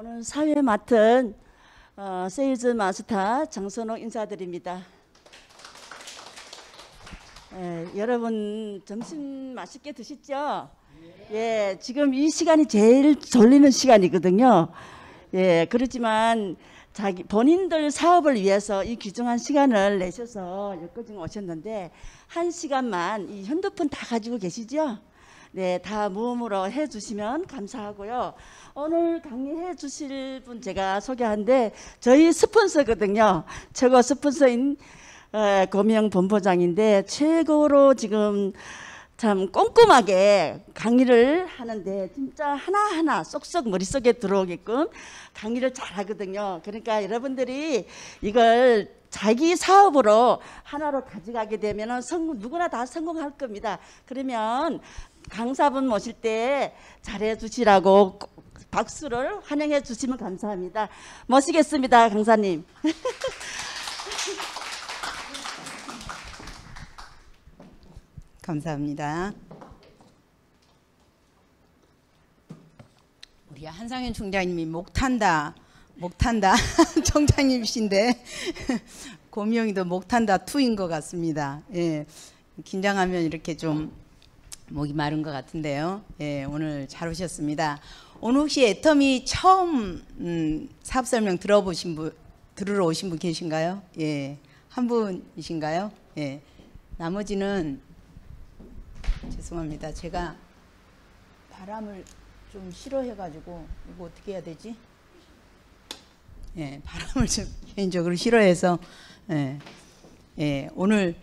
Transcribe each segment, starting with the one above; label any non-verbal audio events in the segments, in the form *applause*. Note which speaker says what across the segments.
Speaker 1: 오늘 사회 맡은 어, 세일즈 마스터 장선호 인사드립니다. 예, 여러분 점심 맛있게 드셨죠? 예, 지금 이 시간이 제일 졸리는 시간이거든요. 예, 그렇지만 자기 본인들 사업을 위해서 이 귀중한 시간을 내셔서 여기까지 오셨는데 한 시간만 이 핸드폰 다 가지고 계시죠? 네, 다 모음으로 해주시면 감사하고요. 오늘 강의해 주실 분 제가 소개한데 저희 스폰서거든요. 최고 스폰서인 어, 고명 본부장인데 최고로 지금 참 꼼꼼하게 강의를 하는데 진짜 하나하나 쏙쏙 머릿속에 들어오게끔 강의를 잘 하거든요. 그러니까 여러분들이 이걸 자기 사업으로 하나로 가져가게 되면 은 누구나 다 성공할 겁니다. 그러면 강사분 모실 때 잘해 주시라고 박수를 환영해 주시면 감사합니다. 모시겠습니다, 강사님. *laughs*
Speaker 2: 감사합니다. 우리 한상현 총장님이 목탄다, 목탄다 *laughs* 총장님이신데 *laughs* 고명이도 목탄다 투인 것 같습니다. 예, 긴장하면 이렇게 좀 목이 마른 것 같은데요. 예, 오늘 잘 오셨습니다. 오늘 혹시 애터미 처음 음, 사업 설명 들어보신 분 들으러 오신 분 계신가요? 예, 한 분이신가요? 예, 나머지는 죄송합니다. 제가 바람을 좀 싫어해가지고 이거 어떻게 해야 되지? 예, 바람을 좀 *laughs* 개인적으로 싫어해서 예, 예 오늘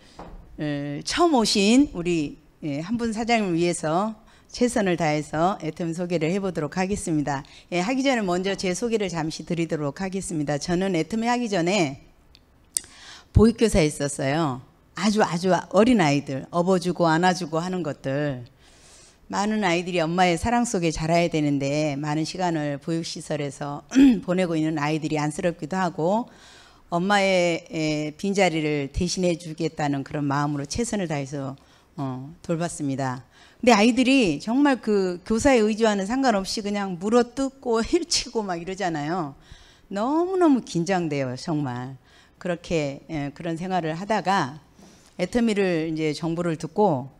Speaker 2: 예, 처음 오신 우리 예, 한 분 사장님을 위해서 최선을 다해서 애템 소개를 해보도록 하겠습니다. 예, 하기 전에 먼저 제 소개를 잠시 드리도록 하겠습니다. 저는 애템에 하기 전에 보육교사에 있었어요. 아주 아주 어린 아이들, 업어주고 안아주고 하는 것들. 많은 아이들이 엄마의 사랑 속에 자라야 되는데 많은 시간을 보육시설에서 *clears throat* 보내고 있는 아이들이 안쓰럽기도 하고 엄마의 예, 빈자리를 대신해 주겠다는 그런 마음으로 최선을 다해서 어, 돌봤습니다. 근데 아이들이 정말 그 교사의 의지와는 상관없이 그냥 물어뜯고 헤치고막 *laughs* 이러잖아요. 너무너무 긴장돼요, 정말. 그렇게 예, 그런 생활을 하다가 애터미를 이제 정보를 듣고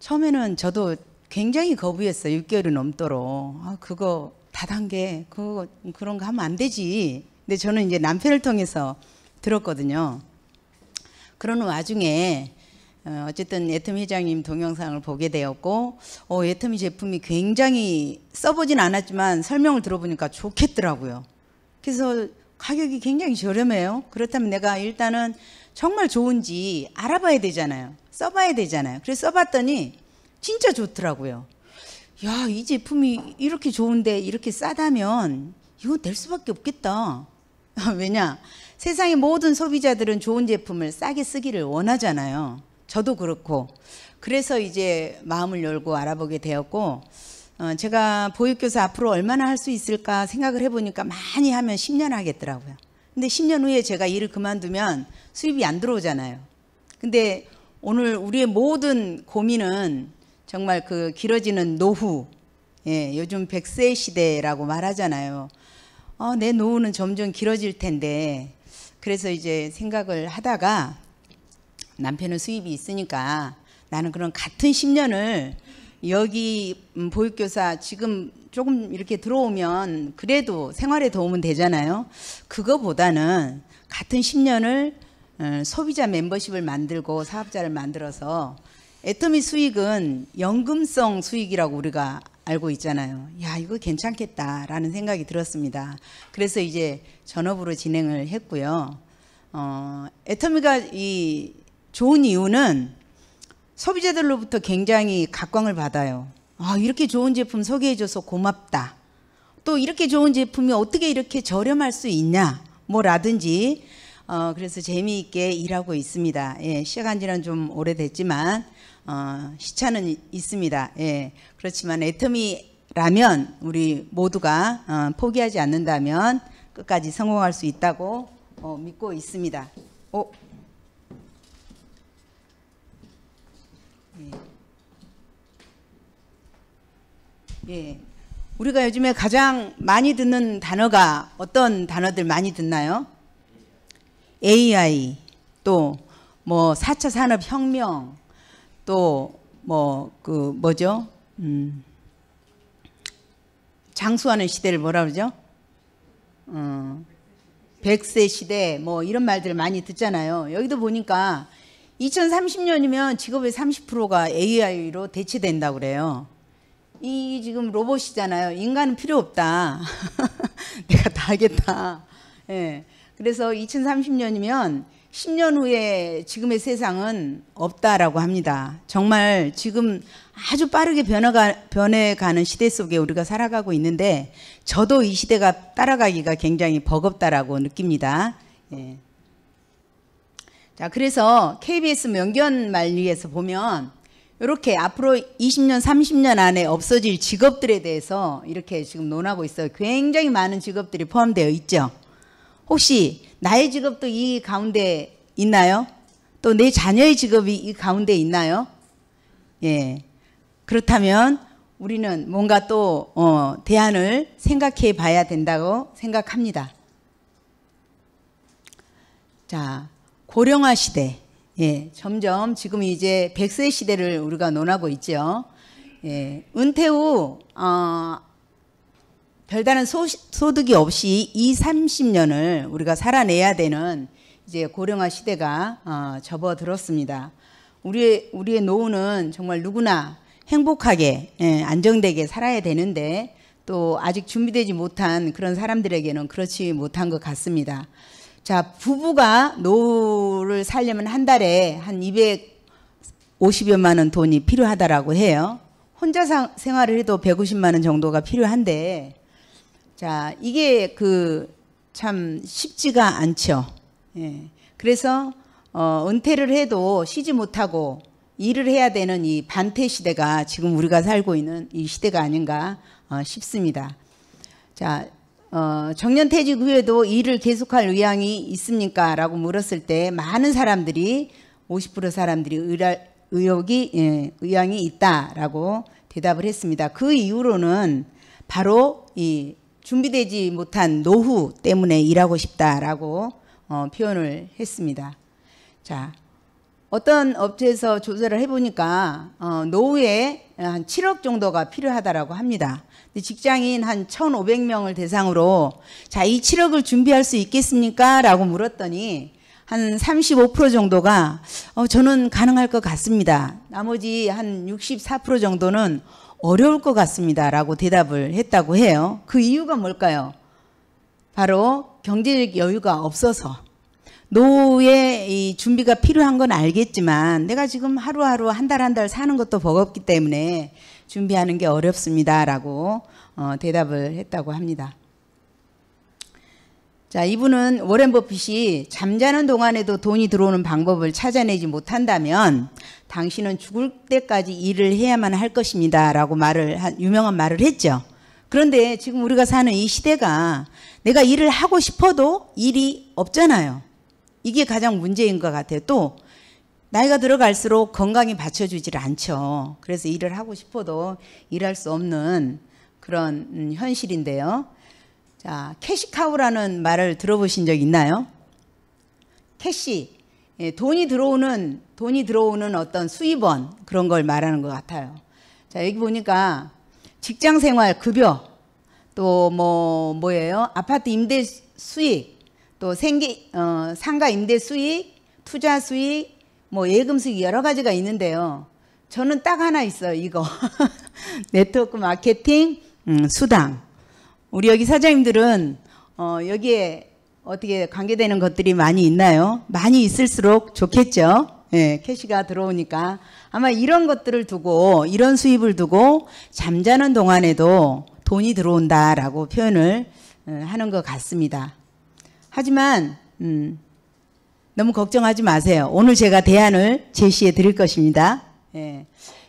Speaker 2: 처음에는 저도 굉장히 거부했어요. 6개월이 넘도록. 아, 그거 다단계 그거 그런 거 하면 안 되지. 근데 저는 이제 남편을 통해서 들었거든요. 그러는 와중에 어, 어쨌든 애틈 회장님 동영상을 보게 되었고 어, 애틈이 제품이 굉장히 써보진 않았지만 설명을 들어보니까 좋겠더라고요. 그래서 가격이 굉장히 저렴해요. 그렇다면 내가 일단은 정말 좋은지 알아봐야 되잖아요. 써봐야 되잖아요. 그래서 써봤더니 진짜 좋더라고요. 야, 이 제품이 이렇게 좋은데 이렇게 싸다면 이거 낼 수밖에 없겠다. *laughs* 왜냐? 세상의 모든 소비자들은 좋은 제품을 싸게 쓰기를 원하잖아요. 저도 그렇고 그래서 이제 마음을 열고 알아보게 되었고 어, 제가 보육교사 앞으로 얼마나 할 수 있을까 생각을 해보니까 많이 하면 10년 하겠더라고요. 근데 10년 후에 제가 일을 그만두면 수입이 안 들어오잖아요. 근데 오늘 우리의 모든 고민은 정말 그 길어지는 노후, 예, 요즘 100세 시대라고 말하잖아요. 어, 내 노후는 점점 길어질 텐데, 그래서 이제 생각을 하다가 남편은 수입이 있으니까 나는 그런 같은 10년을 여기 음, 보육교사 지금 조금 이렇게 들어오면 그래도 생활에 도움은 되잖아요. 그거보다는 같은 10년을 어, 소비자 멤버십을 만들고 사업자를 만들어서 애터미 수익은 연금성 수익이라고 우리가 알고 있잖아요. 야, 이거 괜찮겠다라는 생각이 들었습니다. 그래서 이제 전업으로 진행을 했고요. 어, 애터미가 이 좋은 이유는 소비자들로부터 굉장히 각광을 받아요. 아, 이렇게 좋은 제품 소개해줘서 고맙다. 또 이렇게 좋은 제품이 어떻게 이렇게 저렴할 수 있냐. 뭐라든지. 어, 그래서 재미있게 일하고 있습니다. 예, 시작한 지는 좀 오래됐지만, 어, 시차는 있습니다. 예, 그렇지만 애터미라면 우리 모두가 어, 포기하지 않는다면 끝까지 성공할 수 있다고 어, 믿고 있습니다. 오. 어? 예. 예. 우리가 요즘에 가장 많이 듣는 단어가 어떤 단어들 많이 듣나요? AI, 또뭐 4차 산업 혁명, 또 뭐 그 뭐죠? 음. 장수하는 시대를 뭐라 그러죠? 음. 어. 0세 시대 뭐 이런 말들을 많이 듣잖아요. 여기도 보니까 2030년이면 직업의 30%가 AI로 대체된다 그래요. 이 지금 로봇이잖아요. 인간은 필요 없다. *laughs* 내가 다 하겠다. 예. 그래서 2030년이면 10년 후에 지금의 세상은 없다라고 합니다. 정말 지금 아주 빠르게 변화가, 변해가는 시대 속에 우리가 살아가고 있는데 저도 이 시대가 따라가기가 굉장히 버겁다라고 느낍니다. 예. 자, 그래서 KBS 명견 말리에서 보면 이렇게 앞으로 20년, 30년 안에 없어질 직업들에 대해서 이렇게 지금 논하고 있어요. 굉장히 많은 직업들이 포함되어 있죠. 혹시 나의 직업도 이 가운데 있나요? 또 내 자녀의 직업이 이 가운데 있나요? 예. 그렇다면 우리는 뭔가 또, 어, 대안을 생각해 봐야 된다고 생각합니다. 자, 고령화 시대. 예, 점점 지금 이제 100세 시대를 우리가 논하고 있죠. 예, 은퇴 후, 어, 별다른 소, 소득이 없이 2 30년을 우리가 살아내야 되는 이제 고령화 시대가 어, 접어들었습니다. 우리의, 우리의 노후는 정말 누구나 행복하게, 예, 안정되게 살아야 되는데 또 아직 준비되지 못한 그런 사람들에게는 그렇지 못한 것 같습니다. 자, 부부가 노후를 살려면 한 달에 한 250여만 원 돈이 필요하다라고 해요. 혼자 사, 생활을 해도 150만 원 정도가 필요한데 자, 이게 그 참 쉽지가 않죠. 예. 그래서 어, 은퇴를 해도 쉬지 못하고 일을 해야 되는 이 반태 시대가 지금 우리가 살고 있는 이 시대가 아닌가 어, 싶습니다. 자, 어, 정년퇴직 후에도 일을 계속할 의향이 있습니까? 라고 물었을 때 많은 사람들이 50% 사람들이 의라, 의욕이 예, 의향이 있다라고 대답을 했습니다. 그 이후로는 바로 이 준비되지 못한 노후 때문에 일하고 싶다라고 어, 표현을 했습니다. 자, 어떤 업체에서 조사를 해보니까 어, 노후에 한 7억 정도가 필요하다라고 합니다. 직장인 한 1,500명을 대상으로 자, 이 7억을 준비할 수 있겠습니까? 라고 물었더니 한 35% 정도가 어, 저는 가능할 것 같습니다. 나머지 한 64% 정도는 어려울 것 같습니다. 라고 대답을 했다고 해요. 그 이유가 뭘까요? 바로 경제적 여유가 없어서 노후에이 준비가 필요한 건 알겠지만 내가 지금 하루하루 한 달 한달 한달 사는 것도 버겁기 때문에 준비하는 게 어렵습니다라고 어, 대답을 했다고 합니다. 자, 이분은 워렌 버핏이 잠자는 동안에도 돈이 들어오는 방법을 찾아내지 못한다면 당신은 죽을 때까지 일을 해야만 할 것입니다. 라고 말을, 유명한 말을 했죠. 그런데 지금 우리가 사는 이 시대가 내가 일을 하고 싶어도 일이 없잖아요. 이게 가장 문제인 것 같아요. 또 나이가 들어갈수록 건강이 받쳐주질 않죠. 그래서 일을 하고 싶어도 일할 수 없는 그런 음, 현실인데요. 자, 캐시카우라는 말을 들어보신 적 있나요? 캐시. 예, 돈이 들어오는, 돈이 들어오는 어떤 수입원 그런 걸 말하는 것 같아요. 자, 여기 보니까 직장 생활 급여, 또 뭐, 뭐예요? 아파트 임대 수익, 또 생계, 어, 상가 임대 수익, 투자 수익, 뭐 예금수익 여러 가지가 있는데요. 저는 딱 하나 있어요. 이거. *laughs* 네트워크 마케팅 음, 수당. 우리 여기 사장님들은 어, 여기에 어떻게 관계되는 것들이 많이 있나요? 많이 있을수록 좋겠죠. 예, 캐시가 들어오니까 아마 이런 것들을 두고 이런 수입을 두고 잠자는 동안에도 돈이 들어온다라고 표현을 음, 하는 것 같습니다. 하지만 음, 너무 걱정하지 마세요. 오늘 제가 대안을 제시해 드릴 것입니다. 예.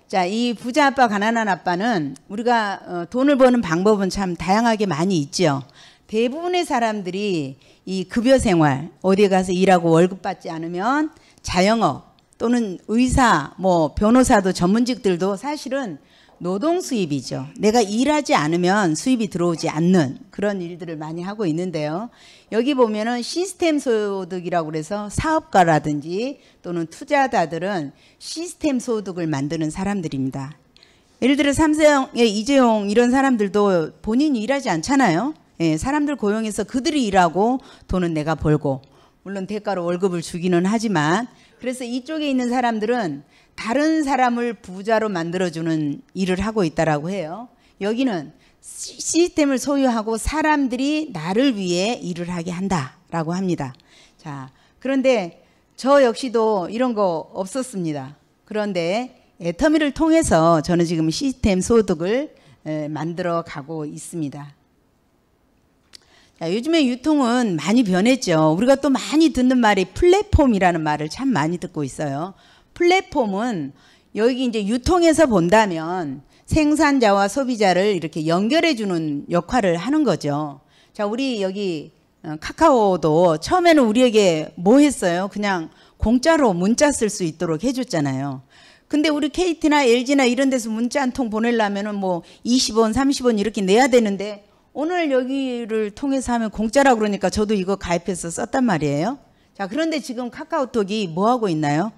Speaker 2: 자, 이 부자 아빠, 가난한 아빠는 우리가 어, 돈을 버는 방법은 참 다양하게 많이 있죠. 대부분의 사람들이 이 급여 생활, 어디에 가서 일하고 월급 받지 않으면 자영업 또는 의사, 뭐 변호사도 전문직들도 사실은 노동 수입이죠. 내가 일하지 않으면 수입이 들어오지 않는 그런 일들을 많이 하고 있는데요. 여기 보면은 시스템 소득이라고 그래서 사업가라든지 또는 투자자들은 시스템 소득을 만드는 사람들입니다. 예를 들어 삼성의 예, 이재용 이런 사람들도 본인이 일하지 않잖아요. 예, 사람들 고용해서 그들이 일하고 돈은 내가 벌고 물론 대가로 월급을 주기는 하지만 그래서 이쪽에 있는 사람들은 다른 사람을 부자로 만들어주는 일을 하고 있다라고 해요. 여기는 시스템을 소유하고 사람들이 나를 위해 일을 하게 한다라고 합니다. 자, 그런데 저 역시도 이런 거 없었습니다. 그런데 애터미를 통해서 저는 지금 시스템 소득을 만들어 가고 있습니다. 자, 요즘에 유통은 많이 변했죠. 우리가 또 많이 듣는 말이 플랫폼이라는 말을 참 많이 듣고 있어요. 플랫폼은 여기 이제 유통에서 본다면 생산자와 소비자를 이렇게 연결해 주는 역할을 하는 거죠. 자, 우리 여기 어, 카카오도 처음에는 우리에게 뭐 했어요? 그냥 공짜로 문자 쓸 수 있도록 해줬잖아요. 근데 우리 KT나 LG나 이런 데서 문자 한 통보내려면뭐 20원, 30원 이렇게 내야 되는데 오늘 여기를 통해서 하면 공짜라 그러니까 저도 이거 가입해서 썼단 말이에요. 자, 그런데 지금 카카오톡이 뭐 하고 있나요?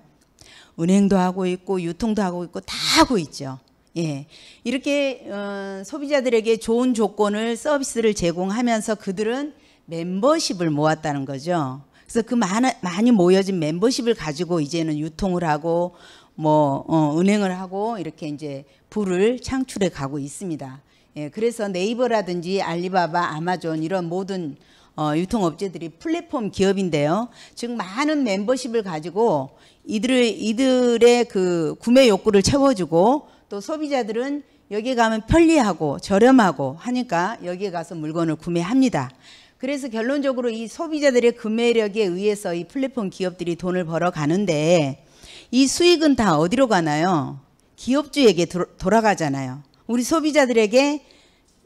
Speaker 2: 은행도 하고 있고 유통도 하고 있고 다 하고 있죠. 예. 이렇게 어, 소비자들에게 좋은 조건을 서비스를 제공하면서 그들은 멤버십을 모았다는 거죠. 그래서 그 많아, 많이 모여진 멤버십을 가지고 이제는 유통을 하고 뭐 어, 은행을 하고 이렇게 이제 부를 창출해 가고 있습니다. 예, 그래서 네이버라든지 알리바바, 아마존 이런 모든 어, 유통업체들이 플랫폼 기업인데요. 지금 많은 멤버십을 가지고 이들의 이들의 그 구매 욕구를 채워주고 또 소비자들은 여기 가면 편리하고 저렴하고 하니까 여기에 가서 물건을 구매합니다. 그래서 결론적으로 이 소비자들의 구매력에 의해서 이 플랫폼 기업들이 돈을 벌어 가는데 이 수익은 다 어디로 가나요? 기업주에게 돌아가잖아요. 우리 소비자들에게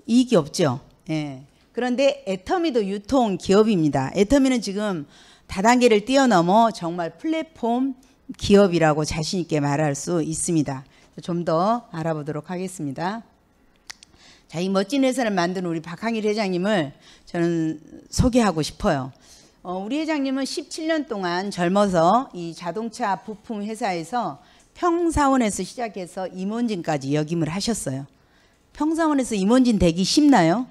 Speaker 2: 이익이 없죠. 예. 그런데 애터미도 유통 기업입니다. 애터미는 지금 다단계를 뛰어넘어 정말 플랫폼 기업이라고 자신 있게 말할 수 있습니다. 좀 더 알아보도록 하겠습니다. 자, 이 멋진 회사를 만든 우리 박항일 회장님을 저는 소개하고 싶어요. 어, 우리 회장님은 17년 동안 젊어서 이 자동차 부품 회사에서 평사원에서 시작해서 임원진까지 역임을 하셨어요. 평사원에서 임원진 되기 쉽나요?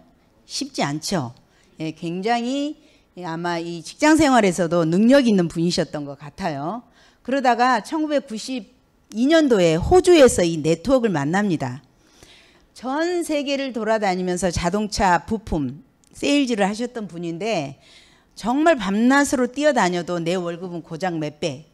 Speaker 2: 쉽지 않죠. 예, 굉장히 아마 이 직장 생활에서도 능력 있는 분이셨던 것 같아요. 그러다가 1992년도에 호주에서 이 네트워크를 만납니다. 전 세계를 돌아다니면서 자동차 부품 세일즈를 하셨던 분인데 정말 밤낮으로 뛰어다녀도 내 월급은 고작 몇 배.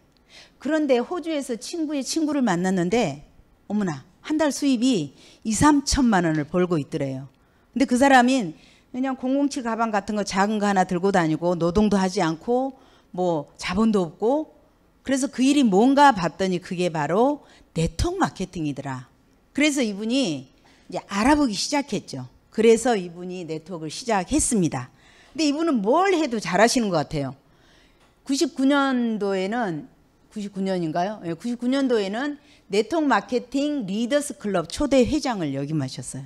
Speaker 2: 그런데 호주에서 친구의 친구를 만났는데 어머나 한 달 수입이 2, 3천만 원을 벌고 있더래요. 근데 그사람이 그냥 007 가방 같은 거 작은 거 하나 들고 다니고 노동도 하지 않고 뭐 자본도 없고 그래서 그 일이 뭔가 봤더니 그게 바로 네트워크 마케팅이더라. 그래서 이분이 이제 알아보기 시작했죠. 그래서 이분이 네트워크를 시작했습니다. 근데 이분은 뭘 해도 잘하시는 것 같아요. 99년도에는 99년인가요? 99년도에는 예, 네트워크 마케팅 리더스 클럽 초대 회장을 역임하셨어요.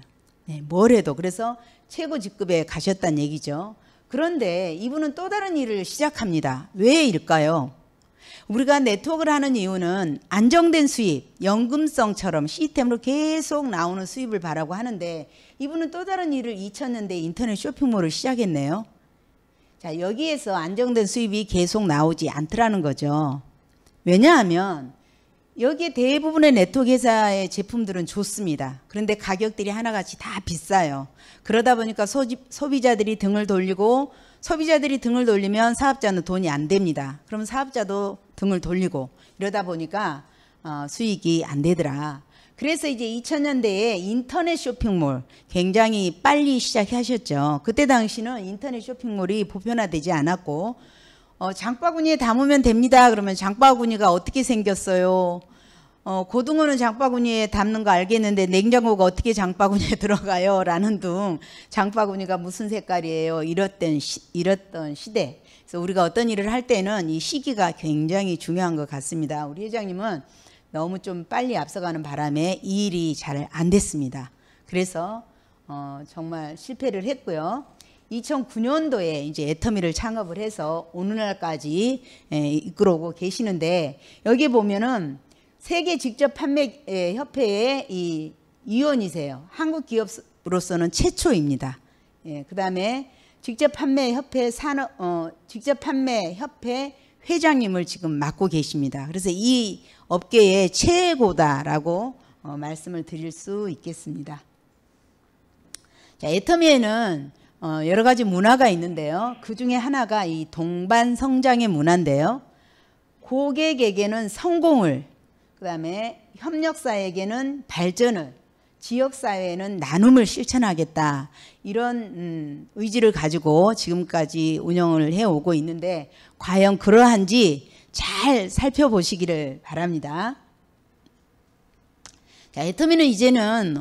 Speaker 2: 네, 뭘 해도 그래서 최고 직급에 가셨다는 얘기죠. 그런데 이분은 또 다른 일을 시작합니다. 왜일까요? 우리가 네트워크를 하는 이유는 안정된 수입, 연금성처럼 시스템으로 계속 나오는 수입을 바라고 하는데 이분은 또 다른 일을 잊혔는데 인터넷 쇼핑몰을 시작했네요. 자, 여기에서 안정된 수입이 계속 나오지 않더라는 거죠. 왜냐하면 여기에 대부분의 네트워크 회사의 제품들은 좋습니다. 그런데 가격들이 하나같이 다 비싸요. 그러다 보니까 소집, 소비자들이 등을 돌리고 소비자들이 등을 돌리면 사업자는 돈이 안 됩니다. 그럼 사업자도 등을 돌리고 이러다 보니까 어, 수익이 안 되더라. 그래서 이제 2000년대에 인터넷 쇼핑몰 굉장히 빨리 시작하셨죠. 그때 당시는 인터넷 쇼핑몰이 보편화되지 않았고 어, 장바구니에 담으면 됩니다. 그러면 장바구니가 어떻게 생겼어요? 어, 고등어는 장바구니에 담는 거 알겠는데 냉장고가 어떻게 장바구니에 *laughs* 들어가요? 라는 둥 장바구니가 무슨 색깔이에요? 이랬던, 시, 이랬던 시대. 그래서 우리가 어떤 일을 할 때는 이 시기가 굉장히 중요한 것 같습니다. 우리 회장님은 너무 좀 빨리 앞서가는 바람에 이 일이 잘 안 됐습니다. 그래서 어, 정말 실패를 했고요. 2009년도에 이제 애터미를 창업을 해서 오늘날까지 예, 이끌어오고 계시는데 여기 보면은 세계 직접 판매 예, 협회의 이 위원이세요. 한국 기업으로서는 최초입니다. 예, 그다음에 직접 판매 협회 산업 어 직접 판매 협회 회장님을 지금 맡고 계십니다. 그래서 이 업계의 최고다라고 어, 말씀을 드릴 수 있겠습니다. 자, 애터미에는 어, 여러 가지 문화가 있는데요. 그 중에 하나가 이 동반 성장의 문화인데요. 고객에게는 성공을, 그 다음에 협력사에게는 발전을, 지역사회에는 나눔을 실천하겠다. 이런 음, 의지를 가지고 지금까지 운영을 해오고 있는데 과연 그러한지 잘 살펴보시기를 바랍니다. 자, 애터미는 이제는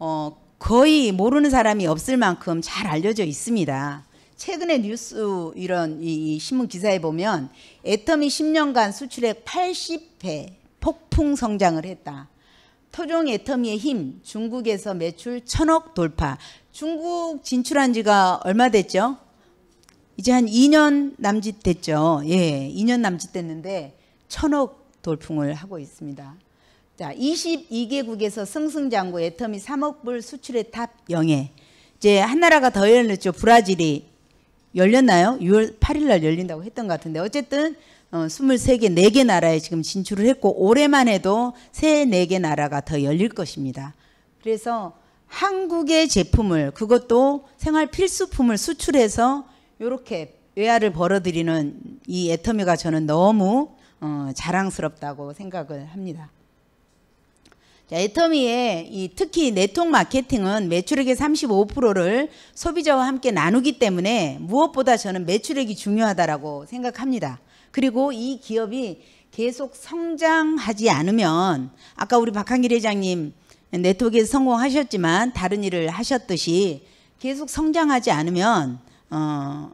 Speaker 2: 어, 거의 모르는 사람이 없을 만큼 잘 알려져 있습니다. 최근에 뉴스 이런 이, 이 신문 기사에 보면 애텀이 10년간 수출액 80배 폭풍 성장을 했다. 토종 애터미의 힘 중국에서 매출 천억 돌파 중국 진출한 지가 얼마 됐죠? 이제 한 2년 남짓 됐죠. 예, 2년 남짓 됐는데 천억 돌풍을 하고 있습니다. 자, 22개국에서 승승장구 애터미 3억 불 수출의 탑 영예. 이제 한 나라가 더 열렸죠. 브라질이 열렸나요? 6월 8일 날 열린다고 했던 것 같은데 어쨌든 어, 23개 4개 나라에 지금 진출을 했고 올해만 해도 3, 4개 나라가 더 열릴 것입니다. 그래서 한국의 제품을 그것도 생활 필수품을 수출해서 이렇게 외화를 벌어들이는 이 애터미가 저는 너무 어, 자랑스럽다고 생각을 합니다. 자, 애터미의 이 특히 네트워크 마케팅은 매출액의 35%를 소비자와 함께 나누기 때문에 무엇보다 저는 매출액이 중요하다라고 생각합니다. 그리고 이 기업이 계속 성장하지 않으면 아까 우리 박한길 회장님 네트워크에서 성공하셨지만 다른 일을 하셨듯이 계속 성장하지 않으면 어,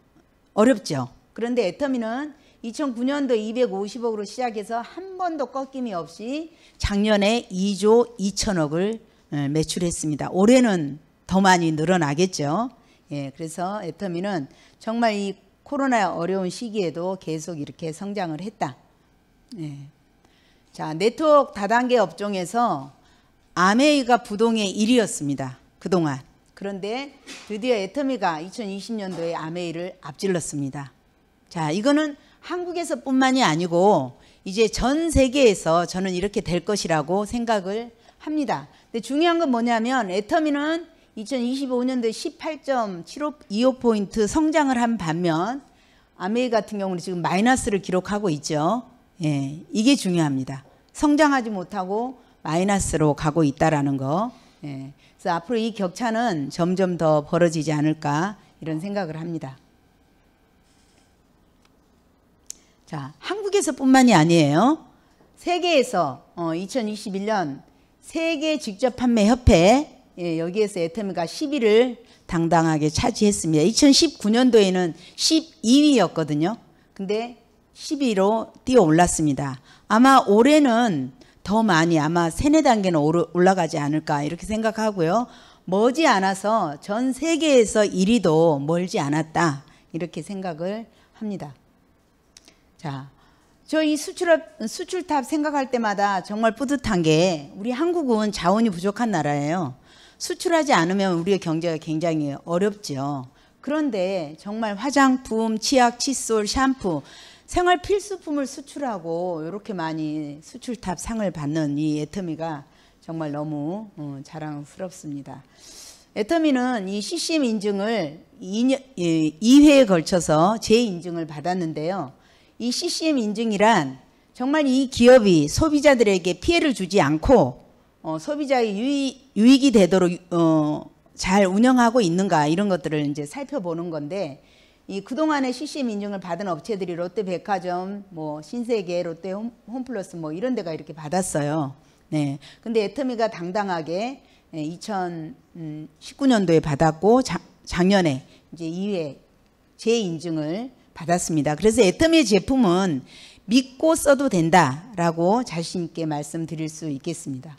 Speaker 2: 어렵죠. 그런데 애터미는 2009년도 250억으로 시작해서 한 번도 꺾임이 없이 작년에 2조 2천억을 예, 매출했습니다. 올해는 더 많이 늘어나겠죠. 예, 그래서 애터미는 정말 이 코로나 어려운 시기에도 계속 이렇게 성장을 했다. 예. 자, 네트워크 다단계 업종에서 아메이가 부동의 1위였습니다. 그동안. 그런데 드디어 애터미가 2020년도에 아메이를 앞질렀습니다. 자, 이거는 한국에서뿐만이 아니고 이제 전 세계에서 저는 이렇게 될 것이라고 생각을 합니다. 근데 중요한 건 뭐냐면 애터미는 2025년도에 18.75포인트 성장을 한 반면 아메이 같은 경우는 지금 마이너스를 기록하고 있죠. 예, 이게 중요합니다. 성장하지 못하고 마이너스로 가고 있다라는 거. 예, 그래서 앞으로 이 격차는 점점 더 벌어지지 않을까 이런 생각을 합니다. 자, 한국에서뿐만이 아니에요. 세계에서 어, 2021년 세계 직접 판매 협회 예, 여기에서 에테미가 10위를 당당하게 차지했습니다. 2019년도에는 12위였거든요. 근데 10위로 뛰어 올랐습니다. 아마 올해는 더 많이 아마 세네 단계는 오르, 올라가지 않을까 이렇게 생각하고요. 머지 않아서 전 세계에서 1위도 멀지 않았다 이렇게 생각을 합니다. 자, 저이 수출업, 수출탑 생각할 때마다 정말 뿌듯한 게 우리 한국은 자원이 부족한 나라예요. 수출하지 않으면 우리의 경제가 굉장히 어렵죠. 그런데 정말 화장품, 치약, 칫솔, 샴푸, 생활 필수품을 수출하고 이렇게 많이 수출탑 상을 받는 이 애터미가 정말 너무 어, 자랑스럽습니다. 애터미는 이 CCM 인증을 2년, 2회에 걸쳐서 재인증을 받았는데요. 이 CCM 인증이란 정말 이 기업이 소비자들에게 피해를 주지 않고 어, 소비자의 유익, 이 되도록 어, 잘 운영하고 있는가 이런 것들을 이제 살펴보는 건데 이 그동안의 CCM 인증을 받은 업체들이 롯데백화점, 뭐 신세계, 롯데 홈플러스 뭐 이런 데가 이렇게 받았어요. 네. 근데 애터미가 당당하게 2019년도에 예, 음, 받았고 작, 작년에 이제 2회 재인증을 받았습니다. 그래서 애터미 제품은 믿고 써도 된다라고 자신 있게 말씀드릴 수 있겠습니다.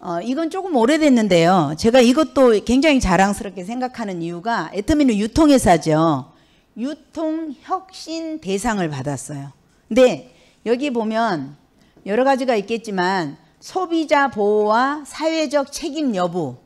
Speaker 2: 어, 이건 조금 오래됐는데요. 제가 이것도 굉장히 자랑스럽게 생각하는 이유가 애터미는 유통회사죠. 유통혁신 대상을 받았어요. 근데 여기 보면 여러 가지가 있겠지만 소비자 보호와 사회적 책임 여부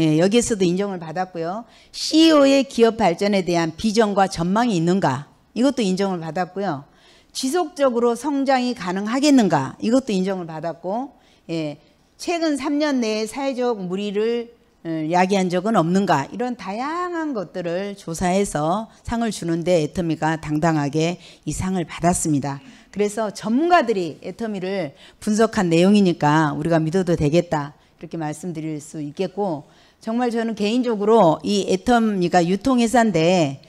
Speaker 2: 예, 여기에서도 인정을 받았고요. CEO의 기업 발전에 대한 비전과 전망이 있는가? 이것도 인정을 받았고요. 지속적으로 성장이 가능하겠는가? 이것도 인정을 받았고, 예, 최근 3년 내에 사회적 무리를 어, 야기한 적은 없는가? 이런 다양한 것들을 조사해서 상을 주는데 애터미가 당당하게 이 상을 받았습니다. 그래서 전문가들이 애터미를 분석한 내용이니까 우리가 믿어도 되겠다. 이렇게 말씀드릴 수 있겠고, 정말 저는 개인적으로 이 애텀이가 그러니까 유통회사인데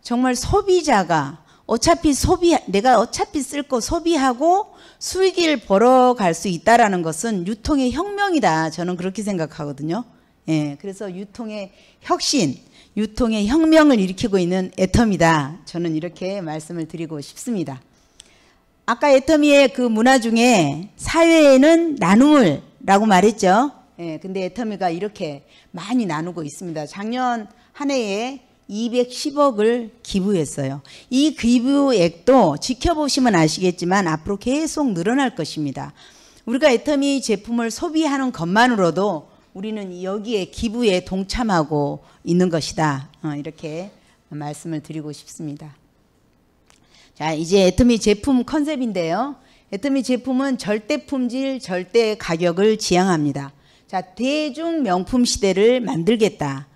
Speaker 2: 정말 소비자가 어차피 소비 내가 어차피 쓸 거 소비하고 수익을 벌어갈 수 있다라는 것은 유통의 혁명이다. 저는 그렇게 생각하거든요. 예, 그래서 유통의 혁신, 유통의 혁명을 일으키고 있는 애텀이다. 저는 이렇게 말씀을 드리고 싶습니다. 아까 애터미의 그 문화 중에 사회에는 나눔을 라고 말했죠. 예, 근데 애터미가 이렇게 많이 나누고 있습니다. 작년 한 해에 210억을 기부했어요. 이 기부액도 지켜보시면 아시겠지만 앞으로 계속 늘어날 것입니다. 우리가 애터미 제품을 소비하는 것만으로도 우리는 여기에 기부에 동참하고 있는 것이다. 어, 이렇게 말씀을 드리고 싶습니다. 자, 이제 애터미 제품 컨셉인데요. 애터미 제품은 절대 품질, 절대 가격을 지향합니다. 자, 대중 명품 시대를 만들겠다.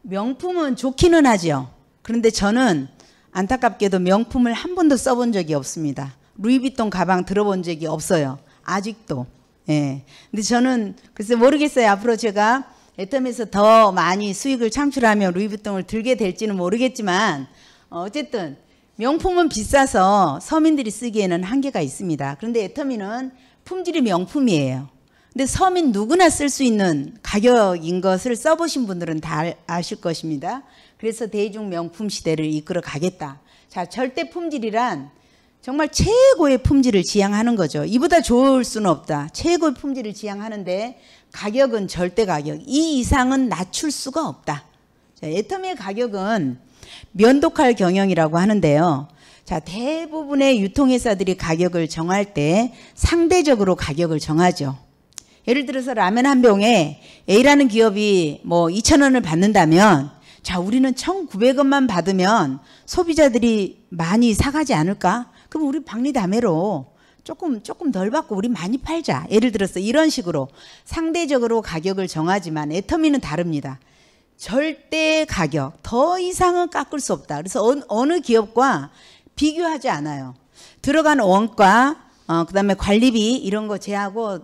Speaker 2: 명품은 좋기는 하죠. 그런데 저는 안타깝게도 명품을 한 번도 써본 적이 없습니다. 루이비통 가방 들어본 적이 없어요. 아직도. 예. 근데 저는 글쎄 모르겠어요. 앞으로 제가 애텀에서 더 많이 수익을 창출하며 루이비통을 들게 될지는 모르겠지만 어, 어쨌든 명품은 비싸서 서민들이 쓰기에는 한계가 있습니다. 그런데 애터미는 품질이 명품이에요. 근데 서민 누구나 쓸 수 있는 가격인 것을 써보신 분들은 다 아실 것입니다. 그래서 대중 명품 시대를 이끌어 가겠다. 자, 절대 품질이란 정말 최고의 품질을 지향하는 거죠. 이보다 좋을 수는 없다. 최고의 품질을 지향하는데 가격은 절대 가격. 이 이상은 낮출 수가 없다. 자, 애터미의 가격은 면도칼 경영이라고 하는데요. 자, 대부분의 유통회사들이 가격을 정할 때 상대적으로 가격을 정하죠. 예를 들어서 라면 한 병에 A라는 기업이 뭐 2천 원을 받는다면 자 우리는 1,900원만 받으면 소비자들이 많이 사가지 않을까? 그럼 우리 박리담회로 조금 조금 덜 받고 우리 많이 팔자. 예를 들어서 이런 식으로 상대적으로 가격을 정하지만 애터미는 다릅니다. 절대 가격 더 이상은 깎을 수 없다. 그래서 어, 느 기업과 비교하지 않아요. 들어간 원가 어, 그다음에 관리비 이런 거 제하고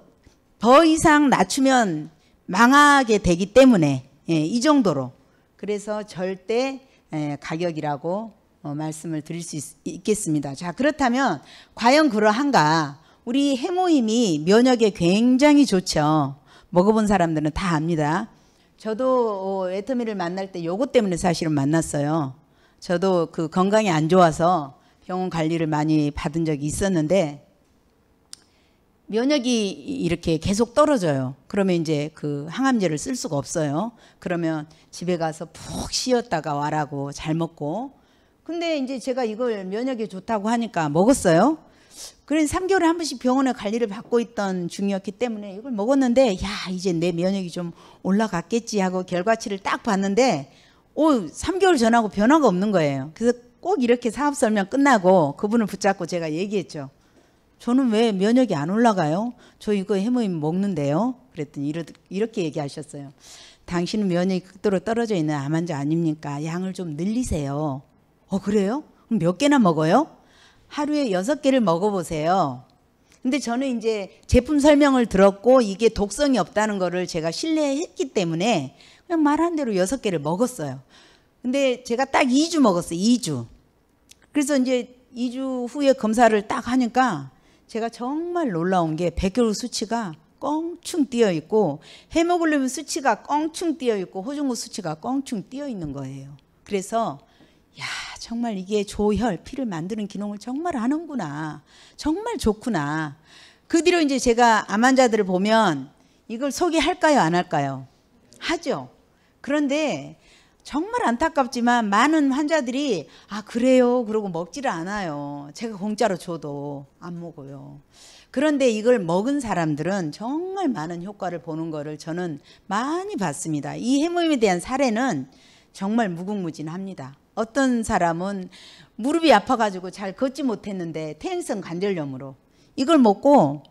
Speaker 2: 더 이상 낮추면 망하게 되기 때문에 예, 이 정도로 그래서 절대 예, 가격이라고 어, 말씀을 드릴 수 있, 겠습니다자 그렇다면 과연 그러한가? 우리 해모임이 면역에 굉장히 좋죠. 먹어본 사람들은 다 압니다. 저도 어, 에터미를 만날 때 요거 때문에 사실은 만났어요. 저도 그 건강이 안 좋아서 병원 관리를 많이 받은 적이 있었는데 면역이 이렇게 계속 떨어져요. 그러면 이제 그 항암제를 쓸 수가 없어요. 그러면 집에 가서 푹 쉬었다가 와라고 잘 먹고. 근데 이제 제가 이걸 면역이 좋다고 하니까 먹었어요. 그래 3개월에 한 번씩 병원에 관리를 받고 있던 중이었기 때문에 이걸 먹었는데 야 이제 내 면역이 좀 올라갔겠지 하고 결과치를 딱 봤는데 오 3개월 전하고 변화가 없는 거예요. 그래서 꼭 이렇게 사업 설명 끝나고 그분을 붙잡고 제가 얘기했죠. 저는 왜 면역이 안 올라가요? 저 이거 해모임 먹는데요. 그랬더니 이렇, 이렇게 얘기하셨어요. 당신은 면역이 극도로 떨어져 있는 암 환자 아닙니까? 양을 좀 늘리세요. 어 그래요? 그럼 몇 개나 먹어요? 하루에 여섯 개를 먹어보세요. 근데 저는 이제 제품 설명을 들었고 이게 독성이 없다는 거를 제가 신뢰했기 때문에 그냥 말한 대로 여섯 개를 먹었어요. 근데 제가 딱 2주 먹었어요. 2주. 그래서 이제 2주 후에 검사를 딱 하니까 제가 정말 놀라운 게 백혈구 수치가 껑충 뛰어 있고 헤모글로빈 수치가 껑충 뛰어 있고 호중구 수치가 껑충 뛰어 있는 거예요. 그래서 야 정말 이게 조혈 피를 만드는 기능을 정말 하는구나 정말 좋구나 그 뒤로 이제 제가 암 환자들을 보면 이걸 소개할까요 안 할까요 하죠 그런데 정말 안타깝지만 많은 환자들이 아 그래요 그러고 먹지를 않아요. 제가 공짜로 줘도 안 먹어요. 그런데 이걸 먹은 사람들은 정말 많은 효과를 보는 거를 저는 많이 봤습니다. 이 해모임에 대한 사례는 정말 무궁무진합니다. 어떤 사람은 무릎이 아파가지고 잘 걷지 못했는데 퇴행성 관절염으로 이걸 먹고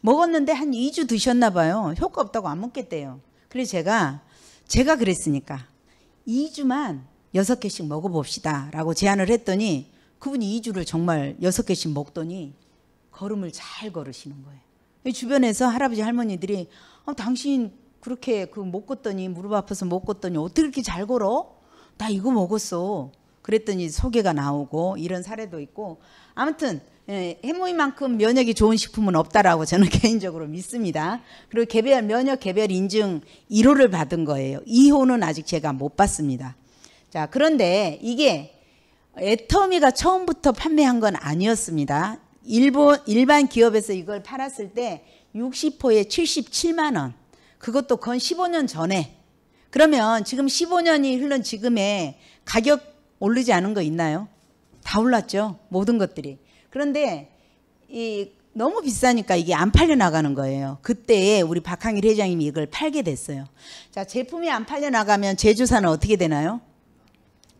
Speaker 2: 먹었는데 한 2주 드셨나 봐요. 효과 없다고 안 먹겠대요. 그래서 제가 제가 그랬으니까 2주만 6개씩 먹어봅시다. 라고 제안을 했더니 그분이 2주를 정말 6개씩 먹더니 걸음을 잘 걸으시는 거예요. 주변에서 할아버지 할머니들이 어, 당신 그렇게 그못 걷더니 무릎 아파서 못 걷더니 어떻게 이렇게 잘 걸어? 나 이거 먹었어. 그랬더니 소개가 나오고 이런 사례도 있고 아무튼 예, 해모이만큼 면역이 좋은 식품은 없다라고 저는 *laughs* 개인적으로 믿습니다. 그리고 개별 면역 개별 인증 1호를 받은 거예요. 2호는 아직 제가 못봤습니다 자, 그런데 이게 애터미가 처음부터 판매한 건 아니었습니다. 일본 일반 기업에서 이걸 팔았을 때 60호에 77만 원. 그것도 건 15년 전에. 그러면 지금 15년이 흘른 지금에 가격 오르지 않은 거 있나요? 다 올랐죠. 모든 것들이. 그런데 이 너무 비싸니까 이게 안 팔려 나가는 거예요. 그때에 우리 박항일 회장님이 이걸 팔게 됐어요. 자, 제품이 안 팔려 나가면 제조사는 어떻게 되나요?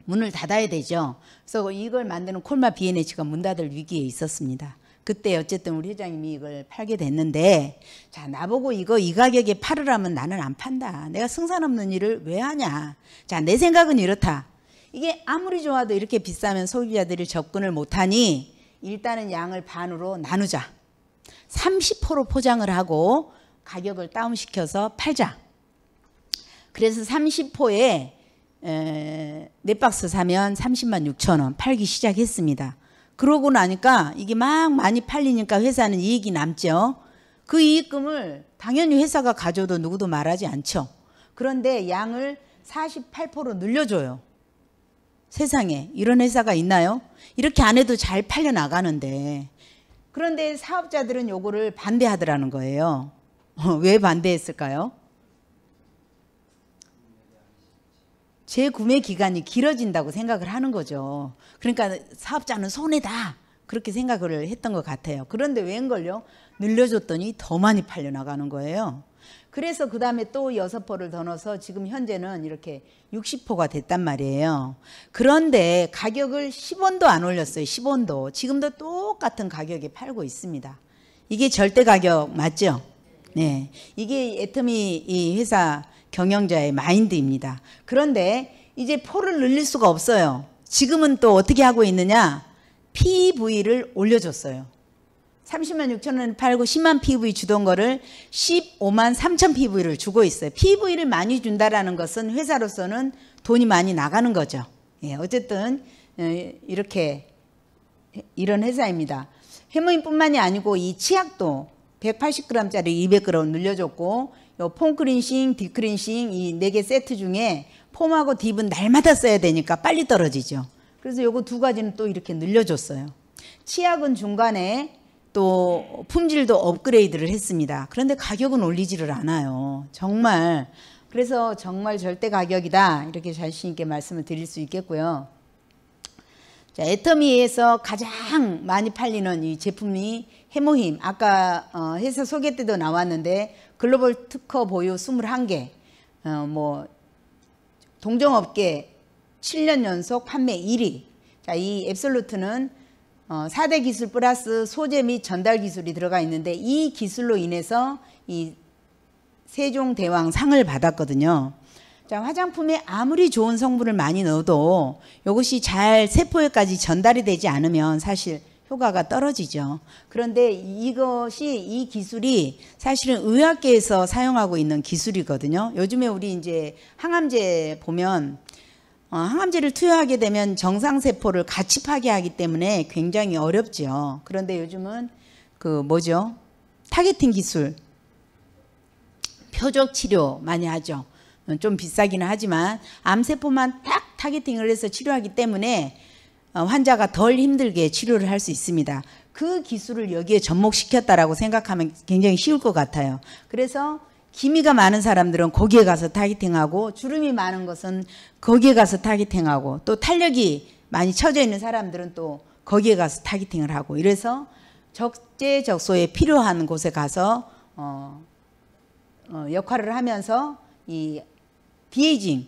Speaker 2: 문을 닫아야 되죠. 그래서 이걸 만드는 콜마 B&H가 문 닫을 위기에 있었습니다. 그때 어쨌든 우리 회장님이 이걸 팔게 됐는데 자 나보고 이거 이 가격에 팔으라면 나는 안 판다. 내가 승산 없는 일을 왜 하냐. 자 내 생각은 이렇다. 이게 아무리 좋아도 이렇게 비싸면 소비자들이 접근을 못하니 일단은 양을 반으로 나누자. 3 0 포장을 하고 가격을 다운시켜서 팔자. 그래서 30포에 에, 네 박스 사면 30만 6천 원 팔기 시작했습니다. 그러고 나니까 이게 막 많이 팔리니까 회사는 이익이 남죠. 그 이익금을 당연히 회사가 가져도 누구도 말하지 않죠. 그런데 양을 4 8 늘려줘요. 세상에 이런 회사가 있나요? 이렇게 안 해도 잘 팔려 나가는데 그런데 사업자들은 요거를 반대하더라는 거예요. 어, 왜 반대했을까요? 재구매 기간이 길어진다고 생각을 하는 거죠. 그러니까 사업자는 손해다. 그렇게 생각을 했던 것 같아요. 그런데 웬걸요? 늘려줬더니 더 많이 팔려나가는 거예요. 그래서 그 다음에 또 여섯 포를더 넣어서 지금 현재는 이렇게 60포가 됐단 말이에요. 그런데 가격을 10원도 안 올렸어요. 10원도. 지금도 똑같은 가격에 팔고 있습니다. 이게 절대 가격 맞죠? 네. 이게 애터미 이 회사 경영자의 마인드입니다. 그런데 이제 포를 늘릴 수가 없어요. 지금은 또 어떻게 하고 있느냐? PV를 올려줬어요. 30만 6천 원 팔고 10만 PV 주던 거를 15만 3천 PV를 주고 있어요. PV를 많이 준다라는 것은 회사로서는 돈이 많이 나가는 거죠. 예, 어쨌든 예, 이렇게 이런 회사입니다. 해모인뿐만이 아니고 이 치약도 180g짜리 200g 늘려줬고 요 폼크린싱, 디크린싱 이네 개 세트 중에 폼하고 딥은 날마다 써야 되니까 빨리 떨어지죠. 그래서 요거 두 가지는 또 이렇게 늘려줬어요. 치약은 중간에 또 품질도 업그레이드를 했습니다. 그런데 가격은 올리지를 않아요. 정말 그래서 정말 절대 가격이다 이렇게 자신 있게 말씀을 드릴 수 있겠고요. 자, 애터미에서 가장 많이 팔리는 이 제품이 해모힘 아까 어, 회사 소개 때도 나왔는데 글로벌 특허 보유 21개 어, 뭐 동종업계 7년 연속 판매 1위 자, 이 앱솔루트는 어, 4대 기술 플러스 소재 및 전달 기술이 들어가 있는데 이 기술로 인해서 이 세종대왕 상을 받았거든요. 자, 화장품에 아무리 좋은 성분을 많이 넣어도 이것이 잘 세포에까지 전달이 되지 않으면 사실 효과가 떨어지죠. 그런데 이것이 이 기술이 사실은 의학계에서 사용하고 있는 기술이거든요. 요즘에 우리 이제 항암제 보면 어, 항암제를 투여하게 되면 정상세포를 같이 파괴하기 때문에 굉장히 어렵죠 그런데 요즘은 그 뭐죠? 타겟팅 기술, 표적 치료 많이 하죠. 어, 좀 비싸기는 하지만 암세포만 딱 타겟팅을 해서 치료하기 때문에 어, 환자가 덜 힘들게 치료를 할 수 있습니다. 그 기술을 여기에 접목시켰다라고 생각하면 굉장히 쉬울 것 같아요. 그래서 기미가 많은 사람들은 거기에 가서 타깃팅하고 주름이 많은 것은 거기에 가서 타깃팅하고 또 탄력이 많이 쳐져 있는 사람들은 또 거기에 가서 타깃팅을 하고 이래서 적재적소에 필요한 곳에 가서 어, 어, 역할을 하면서 이 디에이징,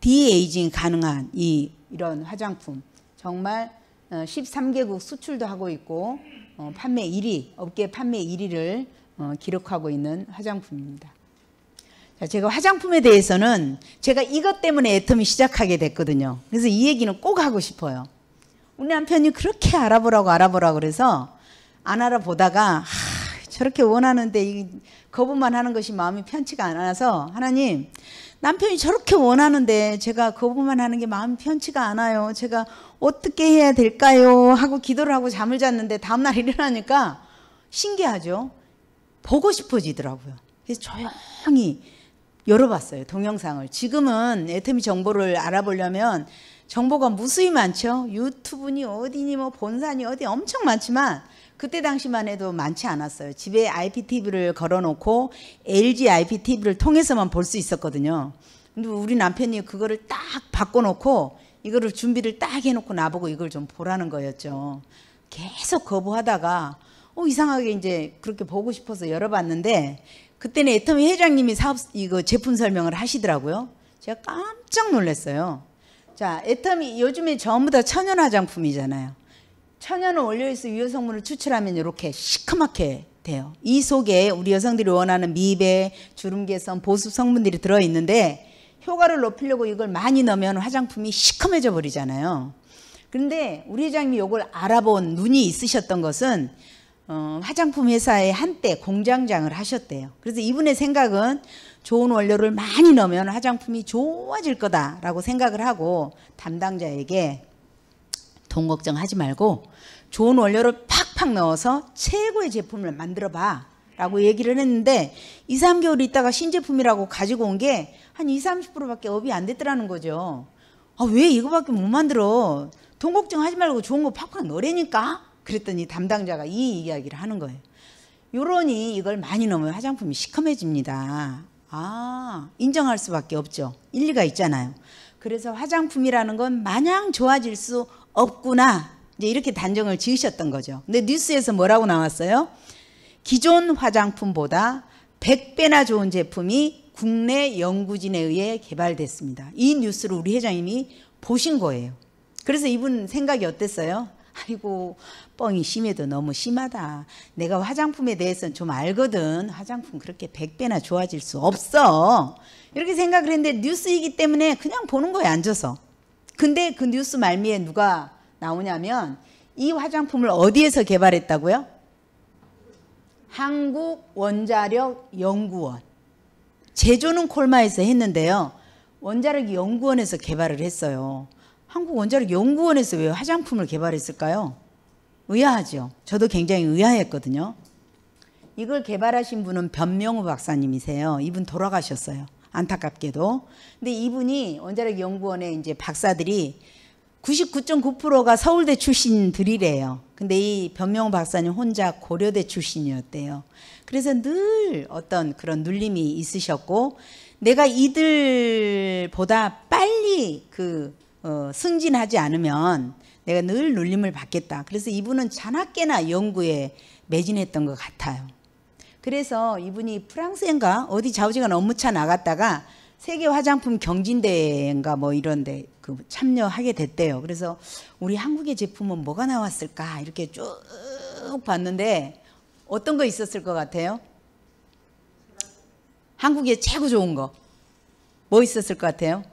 Speaker 2: 디에이징 가능한 이 이런 화장품 정말 13개국 어, 수출도 하고 있고 어, 판매 1위, 업계 판매 1위를 어, 기록하고 있는 화장품입니다. 제가 화장품에 대해서는 제가 이것 때문에 애텀이 시작하게 됐거든요. 그래서 이 얘기는 꼭 하고 싶어요. 우리 남편이 그렇게 알아보라고 알아보라고 그래서 안 알아보다가 하, 저렇게 원하는데 이 거부만 하는 것이 마음이 편치가 않아서 하나님 남편이 저렇게 원하는데 제가 거부만 하는 게 마음이 편치가 않아요. 제가 어떻게 해야 될까요? 하고 기도를 하고 잠을 잤는데 다음날 일어나니까 신기하죠. 보고 싶어지더라고요. 그래서 조용히 열어봤어요. 동영상을. 지금은 애터미 정보를 알아보려면 정보가 무수히 많죠. 유튜브니 어디니 뭐 본사니 어디 엄청 많지만 그때 당시만 해도 많지 않았어요. 집에 IPTV를 걸어놓고 LG IPTV를 통해서만 볼 수 있었거든요. 근데 우리 남편이 그거를 딱 바꿔놓고 이거를 준비를 딱 해놓고 나보고 이걸 좀 보라는 거였죠. 계속 거부하다가 어, 이상하게 이제 그렇게 보고 싶어서 열어봤는데 그때는 애터미 회장님이 사업 이거 제품 설명을 하시더라고요. 제가 깜짝 놀랐어요. 자, 애터미 요즘에 전부 다 천연 화장품이잖아요. 천연 올려있어 유효 성분을 추출하면 이렇게 시커멓게 돼요. 이 속에 우리 여성들이 원하는 미배, 주름 개선, 보습 성분들이 들어 있는데 효과를 높이려고 이걸 많이 넣으면 화장품이 시커매져 버리잖아요. 그런데 우리 회장님이 이걸 알아본 눈이 있으셨던 것은 어, 화장품 회사에 한때 공장장을 하셨대요. 그래서 이분의 생각은 좋은 원료를 많이 넣으면 화장품이 좋아질 거다라고 생각을 하고 담당자에게 돈 걱정하지 말고 좋은 원료를 팍팍 넣어서 최고의 제품을 만들어 봐. 라고 얘기를 했는데 2, 3개월 있다가 신제품이라고 가지고 온 게 한 2, 30%밖에 업이 안 됐더라는 거죠. 아, 왜 이거밖에 못 만들어? 돈 걱정하지 말고 좋은 거 팍팍 넣으라니까? 그랬더니 담당자가 이 이야기를 하는 거예요. 요러니 이걸 많이 넣으면 화장품이 시커매집니다. 아, 인정할 수밖에 없죠. 일리가 있잖아요. 그래서 화장품이라는 건 마냥 좋아질 수 없구나. 이제 이렇게 단정을 지으셨던 거죠. 근데 뉴스에서 뭐라고 나왔어요? 기존 화장품보다 100배나 좋은 제품이 국내 연구진에 의해 개발됐습니다. 이 뉴스를 우리 회장님이 보신 거예요. 그래서 이분 생각이 어땠어요? 아이고 뻥이 심해도 너무 심하다. 내가 화장품에 대해서는 좀 알거든. 화장품 그렇게 100배나 좋아질 수 없어. 이렇게 생각을 했는데 뉴스이기 때문에 그냥 보는 거에 앉아서. 근데 그 뉴스 말미에 누가 나오냐면 이 화장품을 어디에서 개발했다고요? 한국 원자력 연구원. 제조는 콜마에서 했는데요. 원자력 연구원에서 개발을 했어요. 한국 원자력 연구원에서 왜 화장품을 개발했을까요? 의아하죠. 저도 굉장히 의아했거든요. 이걸 개발하신 분은 변명우 박사님이세요. 이분 돌아가셨어요. 안타깝게도. 근데 이분이 원자력 연구원의 이제 박사들이 99.9%가 서울대 출신들이래요. 근데 이 변명 박사님 혼자 고려대 출신이었대요. 그래서 늘 어떤 그런 눌림이 있으셨고 내가 이들보다 빨리 그 어, 승진하지 않으면 내가 늘 놀림을 받겠다. 그래서 이분은 자나깨나 연구에 매진했던 것 같아요. 그래서 이분이 프랑스인가 어디 좌우지간 업무차 나갔다가 세계 화장품 경진대회인가 뭐 이런데 그 참여하게 됐대요. 그래서 우리 한국의 제품은 뭐가 나왔을까 이렇게 쭉 봤는데 어떤 거 있었을 것 같아요? 한국의 최고 좋은 거. 뭐 있었을 것 같아요?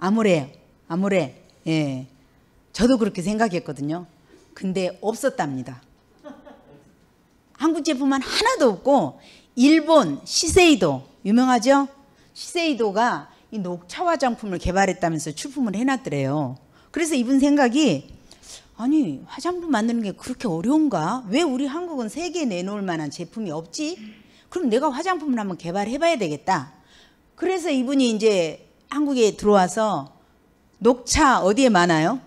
Speaker 2: 아모레, 무 아모레. 예. 저도 그렇게 생각했거든요. 근데 없었답니다. 한국 제품만 하나도 없고 일본 시세이도 유명하죠? 시세이도가 이 녹차 화장품을 개발했다면서 출품을 해놨더래요. 그래서 이분 생각이 아니 화장품 만드는 게 그렇게 어려운가? 왜 우리 한국은 세계 에 내놓을 만한 제품이 없지? 그럼 내가 화장품을 한번 개발해봐야 되겠다. 그래서 이분이 이제 한국에 들어와서 녹차 어디에 많아요?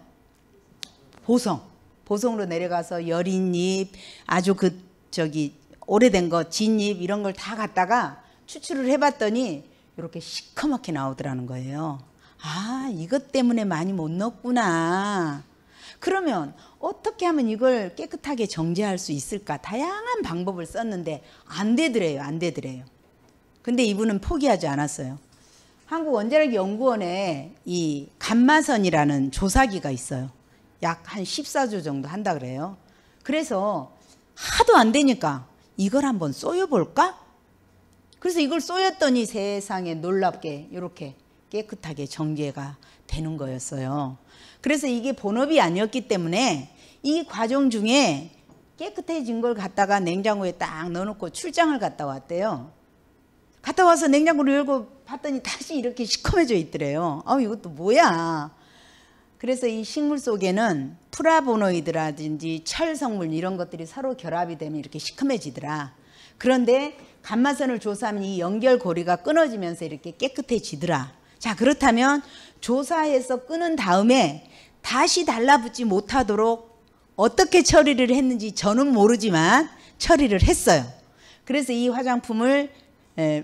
Speaker 2: 보성. 보성으로 내려가서 여린잎, 아주 그 저기 오래된 거, 진잎 이런 걸 다 갖다가 추출을 해봤더니 이렇게 시커멓게 나오더라는 거예요. 아, 이것 때문에 많이 못 넣었구나. 그러면 어떻게 하면 이걸 깨끗하게 정제할 수 있을까? 다양한 방법을 썼는데 안 되더래요. 안 되더래요. 근데 이분은 포기하지 않았어요. 한국원자력연구원에 이 감마선이라는 조사기가 있어요. 약 한 14조 정도 한다 그래요. 그래서 하도 안 되니까 이걸 한번 쏘여볼까? 그래서 이걸 쏘였더니 세상에 놀랍게 이렇게 깨끗하게 정제가 되는 거였어요. 그래서 이게 본업이 아니었기 때문에 이 과정 중에 깨끗해진 걸 갖다가 냉장고에 딱 넣어놓고 출장을 갔다 왔대요. 갔다 와서 냉장고를 열고 봤더니 다시 이렇게 시커매져 있더래요. 아 이것도 뭐야. 그래서 이 식물 속에는 프라보노이드라든지 철성물 이런 것들이 서로 결합이 되면 이렇게 시커매지더라. 그런데 감마선을 조사하면 이 연결고리가 끊어지면서 이렇게 깨끗해지더라. 자 그렇다면 조사해서 끊은 다음에 다시 달라붙지 못하도록 어떻게 처리를 했는지 저는 모르지만 처리를 했어요. 그래서 이 화장품을 예,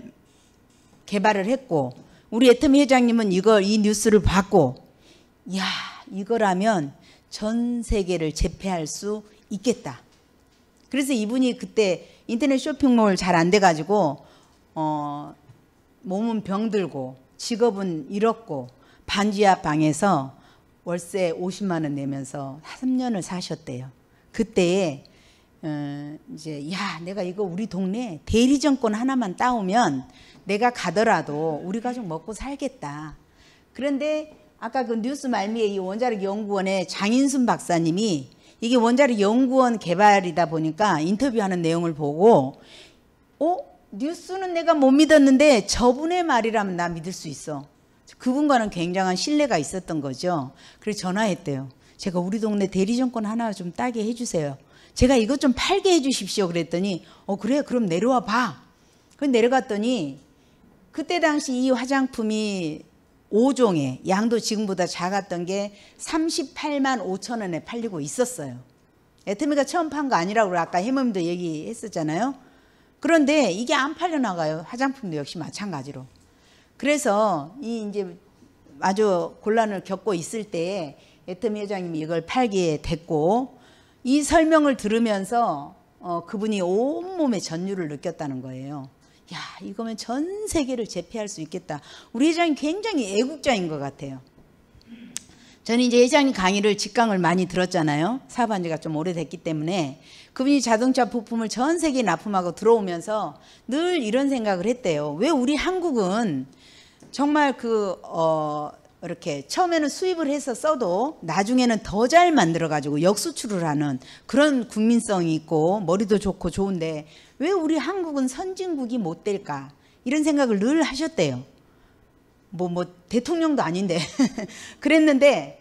Speaker 2: 개발을 했고 우리 애터미 회장님은 이걸 이 뉴스를 봤고 야 이거라면 전 세계를 제패할 수 있겠다. 그래서 이분이 그때 인터넷 쇼핑몰 잘 안 돼가지고 어, 몸은 병들고 직업은 잃었고 반지하 방에서 월세 50만 원 내면서 3년을 사셨대요. 그때에 어, 이제 야 내가 이거 우리 동네 대리정권 하나만 따오면 내가 가더라도 우리 가좀 먹고 살겠다. 그런데 아까 그 뉴스 말미에 이 원자력 연구원의 장인순 박사님이 이게 원자력 연구원 개발이다 보니까 인터뷰하는 내용을 보고 어 뉴스는 내가 못 믿었는데 저분의 말이라면 나 믿을 수 있어. 그분과는 굉장한 신뢰가 있었던 거죠. 그래서 전화했대요. 제가 우리 동네 대리정권 하나 좀 따게 해주세요. 제가 이것 좀 팔게 해주십시오. 그랬더니 어 그래 그럼 내려와 봐. 그 내려갔더니 그때 당시 이 화장품이 5종에 양도 지금보다 작았던 게 38만 5천 원에 팔리고 있었어요. 애트미가 처음 판 거 아니라고 아까 해머님도 얘기했었잖아요. 그런데 이게 안 팔려 나가요. 화장품도 역시 마찬가지로. 그래서 이 이제 아주 곤란을 겪고 있을 때애트미 회장님이 이걸 팔게 됐고 이 설명을 들으면서 어, 그분이 온몸에 전율을 느꼈다는 거예요. 야, 이거면 전 세계를 제패할 수 있겠다. 우리 회장이 굉장히 애국자인 것 같아요. 저는 이제 회장님 강의를 직강을 많이 들었잖아요. 사반 지가 좀 오래됐기 때문에 그분이 자동차 부품을 전 세계에 납품하고 들어오면서 늘 이런 생각을 했대요. 왜 우리 한국은 정말 그, 어, 이렇게 처음에는 수입을 해서 써도 나중에는 더 잘 만들어가지고 역수출을 하는 그런 국민성이 있고 머리도 좋고 좋은데 왜 우리 한국은 선진국이 못 될까 이런 생각을 늘 하셨대요. 뭐뭐 뭐, 대통령도 아닌데 *laughs* 그랬는데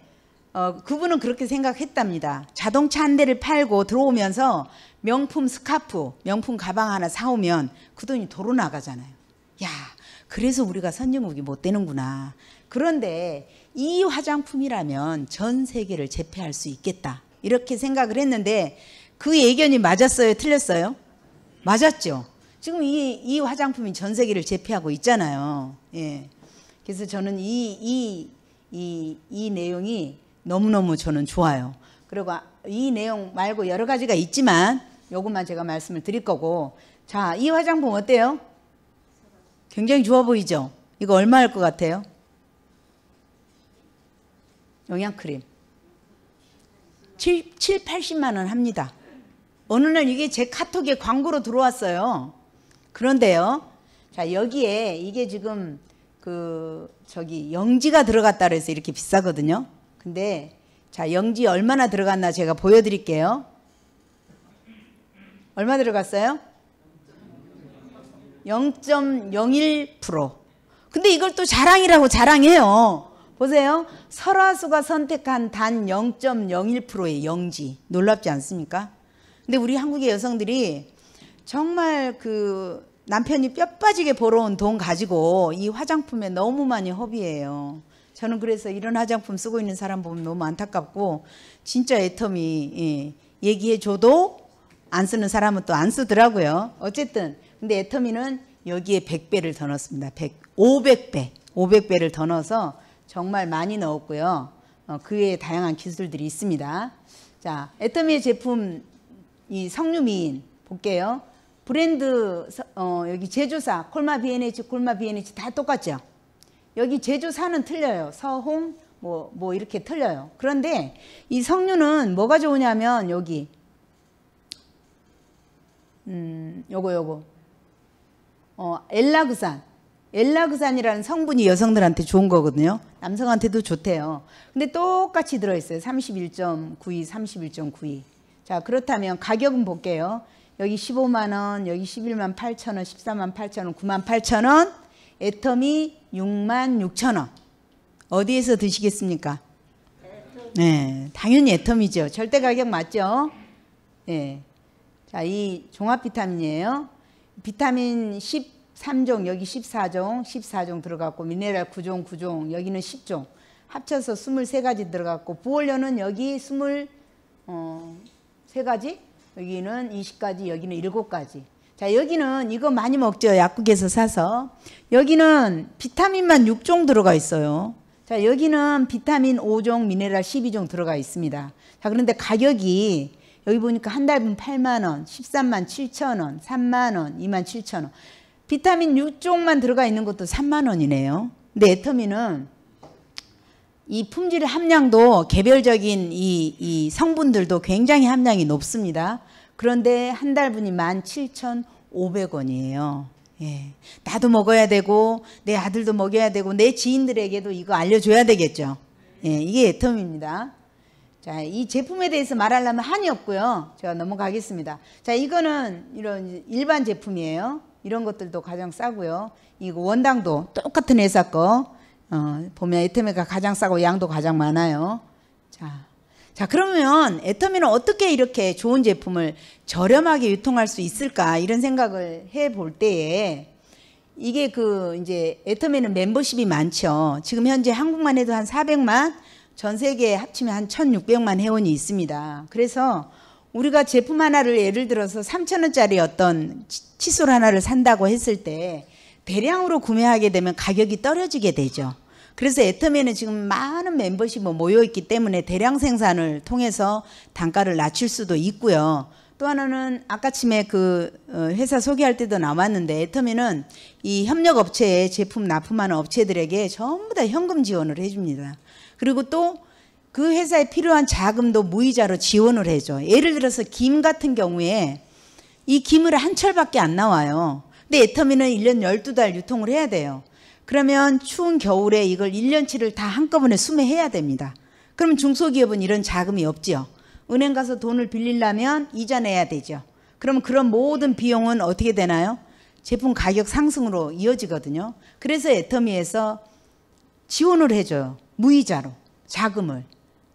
Speaker 2: 어, 그분은 그렇게 생각했답니다. 자동차 한 대를 팔고 들어오면서 명품 스카프, 명품 가방 하나 사오면 그 돈이 도로 나가잖아요. 야, 그래서 우리가 선진국이 못 되는구나. 그런데 이 화장품이라면 전 세계를 제패할 수 있겠다. 이렇게 생각을 했는데 그 예견이 맞았어요? 틀렸어요? 맞았죠. 지금 이, 이 화장품이 전 세계를 제패하고 있잖아요. 예. 그래서 저는 이, 이, 이, 이 내용이 너무너무 저는 좋아요. 그리고 아, 이 내용 말고 여러 가지가 있지만 요것만 제가 말씀을 드릴 거고 자, 이 화장품 어때요? 굉장히 좋아 보이죠? 이거 얼마 일것 같아요? 영양크림. 7, 80만 원 합니다. 어느 날 이게 제 카톡에 광고로 들어왔어요. 그런데요. 자, 여기에 이게 지금 그 저기 영지가 들어갔다 그래서 이렇게 비싸거든요. 근데 자, 영지 얼마나 들어갔나 제가 보여 드릴게요. 얼마 들어갔어요? 0.01%. 근데 이걸 또 자랑이라고 자랑해요. 보세요. 설화수가 선택한 단 0.01%의 영지. 놀랍지 않습니까? 근데 우리 한국의 여성들이 정말 그 남편이 뼈 빠지게 벌어온 돈 가지고 이 화장품에 너무 많이 허비해요. 저는 그래서 이런 화장품 쓰고 있는 사람 보면 너무 안타깝고 진짜 애터미 예, 얘기해줘도 안 쓰는 사람은 또 안 쓰더라고요. 어쨌든 근데 애터미는 여기에 100배를 더 넣었습니다. 100, 500배, 500배를 더 넣어서 정말 많이 넣었고요. 어, 그 외에 다양한 기술들이 있습니다. 자, 애터미의 제품 이성류미인 볼게요. 브랜드 어, 여기 제조사 콜마 BNH 콜마 BNH 다 똑같죠. 여기 제조사는 틀려요. 서홍 뭐뭐 뭐 이렇게 틀려요. 그런데 이성류는 뭐가 좋으냐면 여기 음 요거 요거 어 엘라그산 엘라그산이라는 성분이 여성들한테 좋은 거거든요. 남성한테도 좋대요. 근데 똑같이 들어있어요. 31.92, 31.92. 자, 그렇다면 가격은 볼게요. 여기 15만 원, 여기 11만 8천 원, 14만 8천 원, 9만 8천 원, 애텀이 6만 6천 원. 어디에서 드시겠습니까? 네, 당연히 애텀이죠. 절대 가격 맞죠? 네. 자, 이 종합 비타민이에요. 비타민 10 3종 여기 14종 14종 들어갔고 미네랄 9종 9종 여기는 10종 합쳐서 23가지 들어갔고 부원료는 여기 20 어, 3가지 여기는 20가지 여기는 7가지 자 여기는 이거 많이 먹죠 약국에서 사서 여기는 비타민만 6종 들어가 있어요 자 여기는 비타민 5종 미네랄 12종 들어가 있습니다 자 그런데 가격이 여기 보니까 한 달 분 8만원 13만 7천원 3만원 2만 7천원 비타민 6종만 들어가 있는 것도 3만 원이네요. 근데 에터미는 이 품질 함량도 개별적인 이, 이 성분들도 굉장히 함량이 높습니다. 그런데 한 달분이 17,500원이에요. 예. 나도 먹어야 되고 내 아들도 먹여야 되고 내 지인들에게도 이거 알려줘야 되겠죠. 예, 이게 에텀입니다. 자, 이 제품에 대해서 말하려면 한이 없고요. 제가 넘어가겠습니다. 자, 이거는 이런 일반 제품이에요. 이런 것들도 가장 싸고요. 이거 원당도 똑같은 회사 거 어, 보면 에터미가 가장 싸고 양도 가장 많아요. 자, 자 그러면 에터미는 어떻게 이렇게 좋은 제품을 저렴하게 유통할 수 있을까 이런 생각을 해 볼 때에 이게 그 이제 에터미는 멤버십이 많죠. 지금 현재 한국만 해도 한 400만, 전 세계 합치면 한 1,600만 회원이 있습니다. 그래서 우리가 제품 하나를 예를 들어서 3천원짜리 어떤 칫솔 하나를 산다고 했을 때 대량으로 구매하게 되면 가격이 떨어지게 되죠. 그래서 애터미에는 지금 많은 멤버십이 뭐 모여있기 때문에 대량 생산을 통해서 단가를 낮출 수도 있고요. 또 하나는 아까침에 그 어, 회사 소개할 때도 나왔는데 애터미는 이 협력업체에 제품 납품하는 업체들에게 전부 다 현금 지원을 해줍니다. 그리고 또그 회사에 필요한 자금도 무이자로 지원을 해줘. 예를 들어서 김 같은 경우에 이 김을 한 철밖에 안 나와요. 근데 애터미는 1년 12달 유통을 해야 돼요. 그러면 추운 겨울에 이걸 1년치를 다 한꺼번에 수매해야 됩니다. 그럼 중소기업은 이런 자금이 없죠 은행 가서 돈을 빌리려면 이자 내야 되죠. 그럼 그런 모든 비용은 어떻게 되나요? 제품 가격 상승으로 이어지거든요. 그래서 애터미에서 지원을 해줘요. 무이자로 자금을.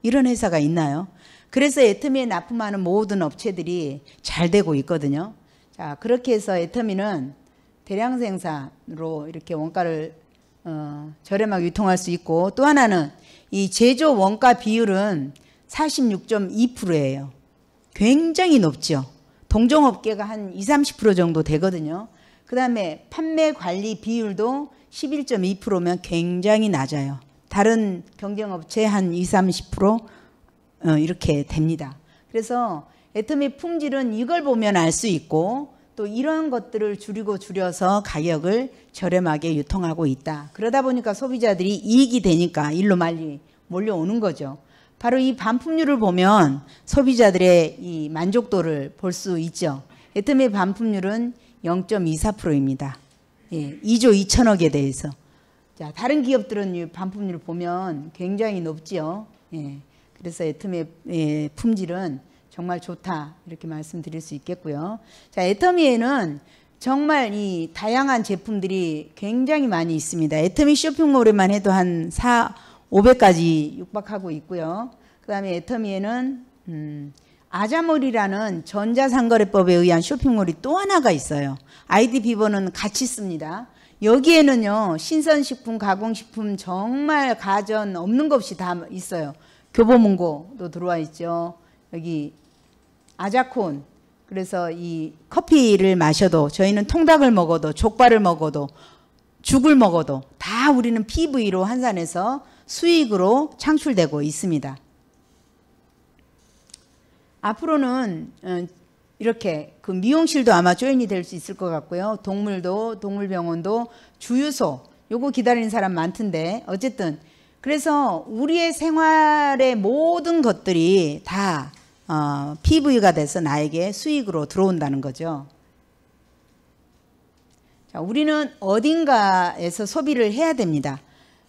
Speaker 2: 이런 회사가 있나요? 그래서 애터미에 납품하는 모든 업체들이 잘 되고 있거든요. 자, 그렇게 해서 애터미는 대량 생산으로 이렇게 원가를 어, 저렴하게 유통할 수 있고 또 하나는 이 제조 원가 비율은 46.2%예요. 굉장히 높죠. 동종업계가 한 20, 30% 정도 되거든요. 그 다음에 판매 관리 비율도 11.2%면 굉장히 낮아요. 다른 경쟁업체 한 20, 30% 어, 이렇게 됩니다. 그래서 애터미 품질은 이걸 보면 알 수 있고 또 이런 것들을 줄이고 줄여서 가격을 저렴하게 유통하고 있다. 그러다 보니까 소비자들이 이익이 되니까 일로 말리 몰려오는 거죠. 바로 이 반품률을 보면 소비자들의 이 만족도를 볼 수 있죠. 애터미 반품률은 0.24%입니다. 예, 2조 2천억에 대해서. 자, 다른 기업들은 반품률을 보면 굉장히 높지요. 예. 그래서 애텀의 예, 품질은 정말 좋다. 이렇게 말씀드릴 수 있겠고요. 자, 애터미에는 정말 이 다양한 제품들이 굉장히 많이 있습니다. 애터미 쇼핑몰에만 해도 한 4, 500까지 육박하고 있고요. 그 다음에 애터미에는 음, 아자몰이라는 전자상거래법에 의한 쇼핑몰이 또 하나가 있어요. 아이디 비번은 같이 씁니다. 여기에는요 신선식품, 가공식품 정말 가전 없는 것이 다 있어요. 교보문고도 들어와 있죠. 여기 아자콘 그래서 이 커피를 마셔도 저희는 통닭을 먹어도 족발을 먹어도 죽을 먹어도 다 우리는 PV로 환산해서 수익으로 창출되고 있습니다. 앞으로는 어, 이렇게 그 미용실도 아마 조인이 될 수 있을 것 같고요. 동물도 동물병원도 주유소 요거 기다리는 사람 많던데 어쨌든 그래서 우리의 생활의 모든 것들이 다 어, PV가 돼서 나에게 수익으로 들어온다는 거죠. 자, 우리는 어딘가에서 소비를 해야 됩니다.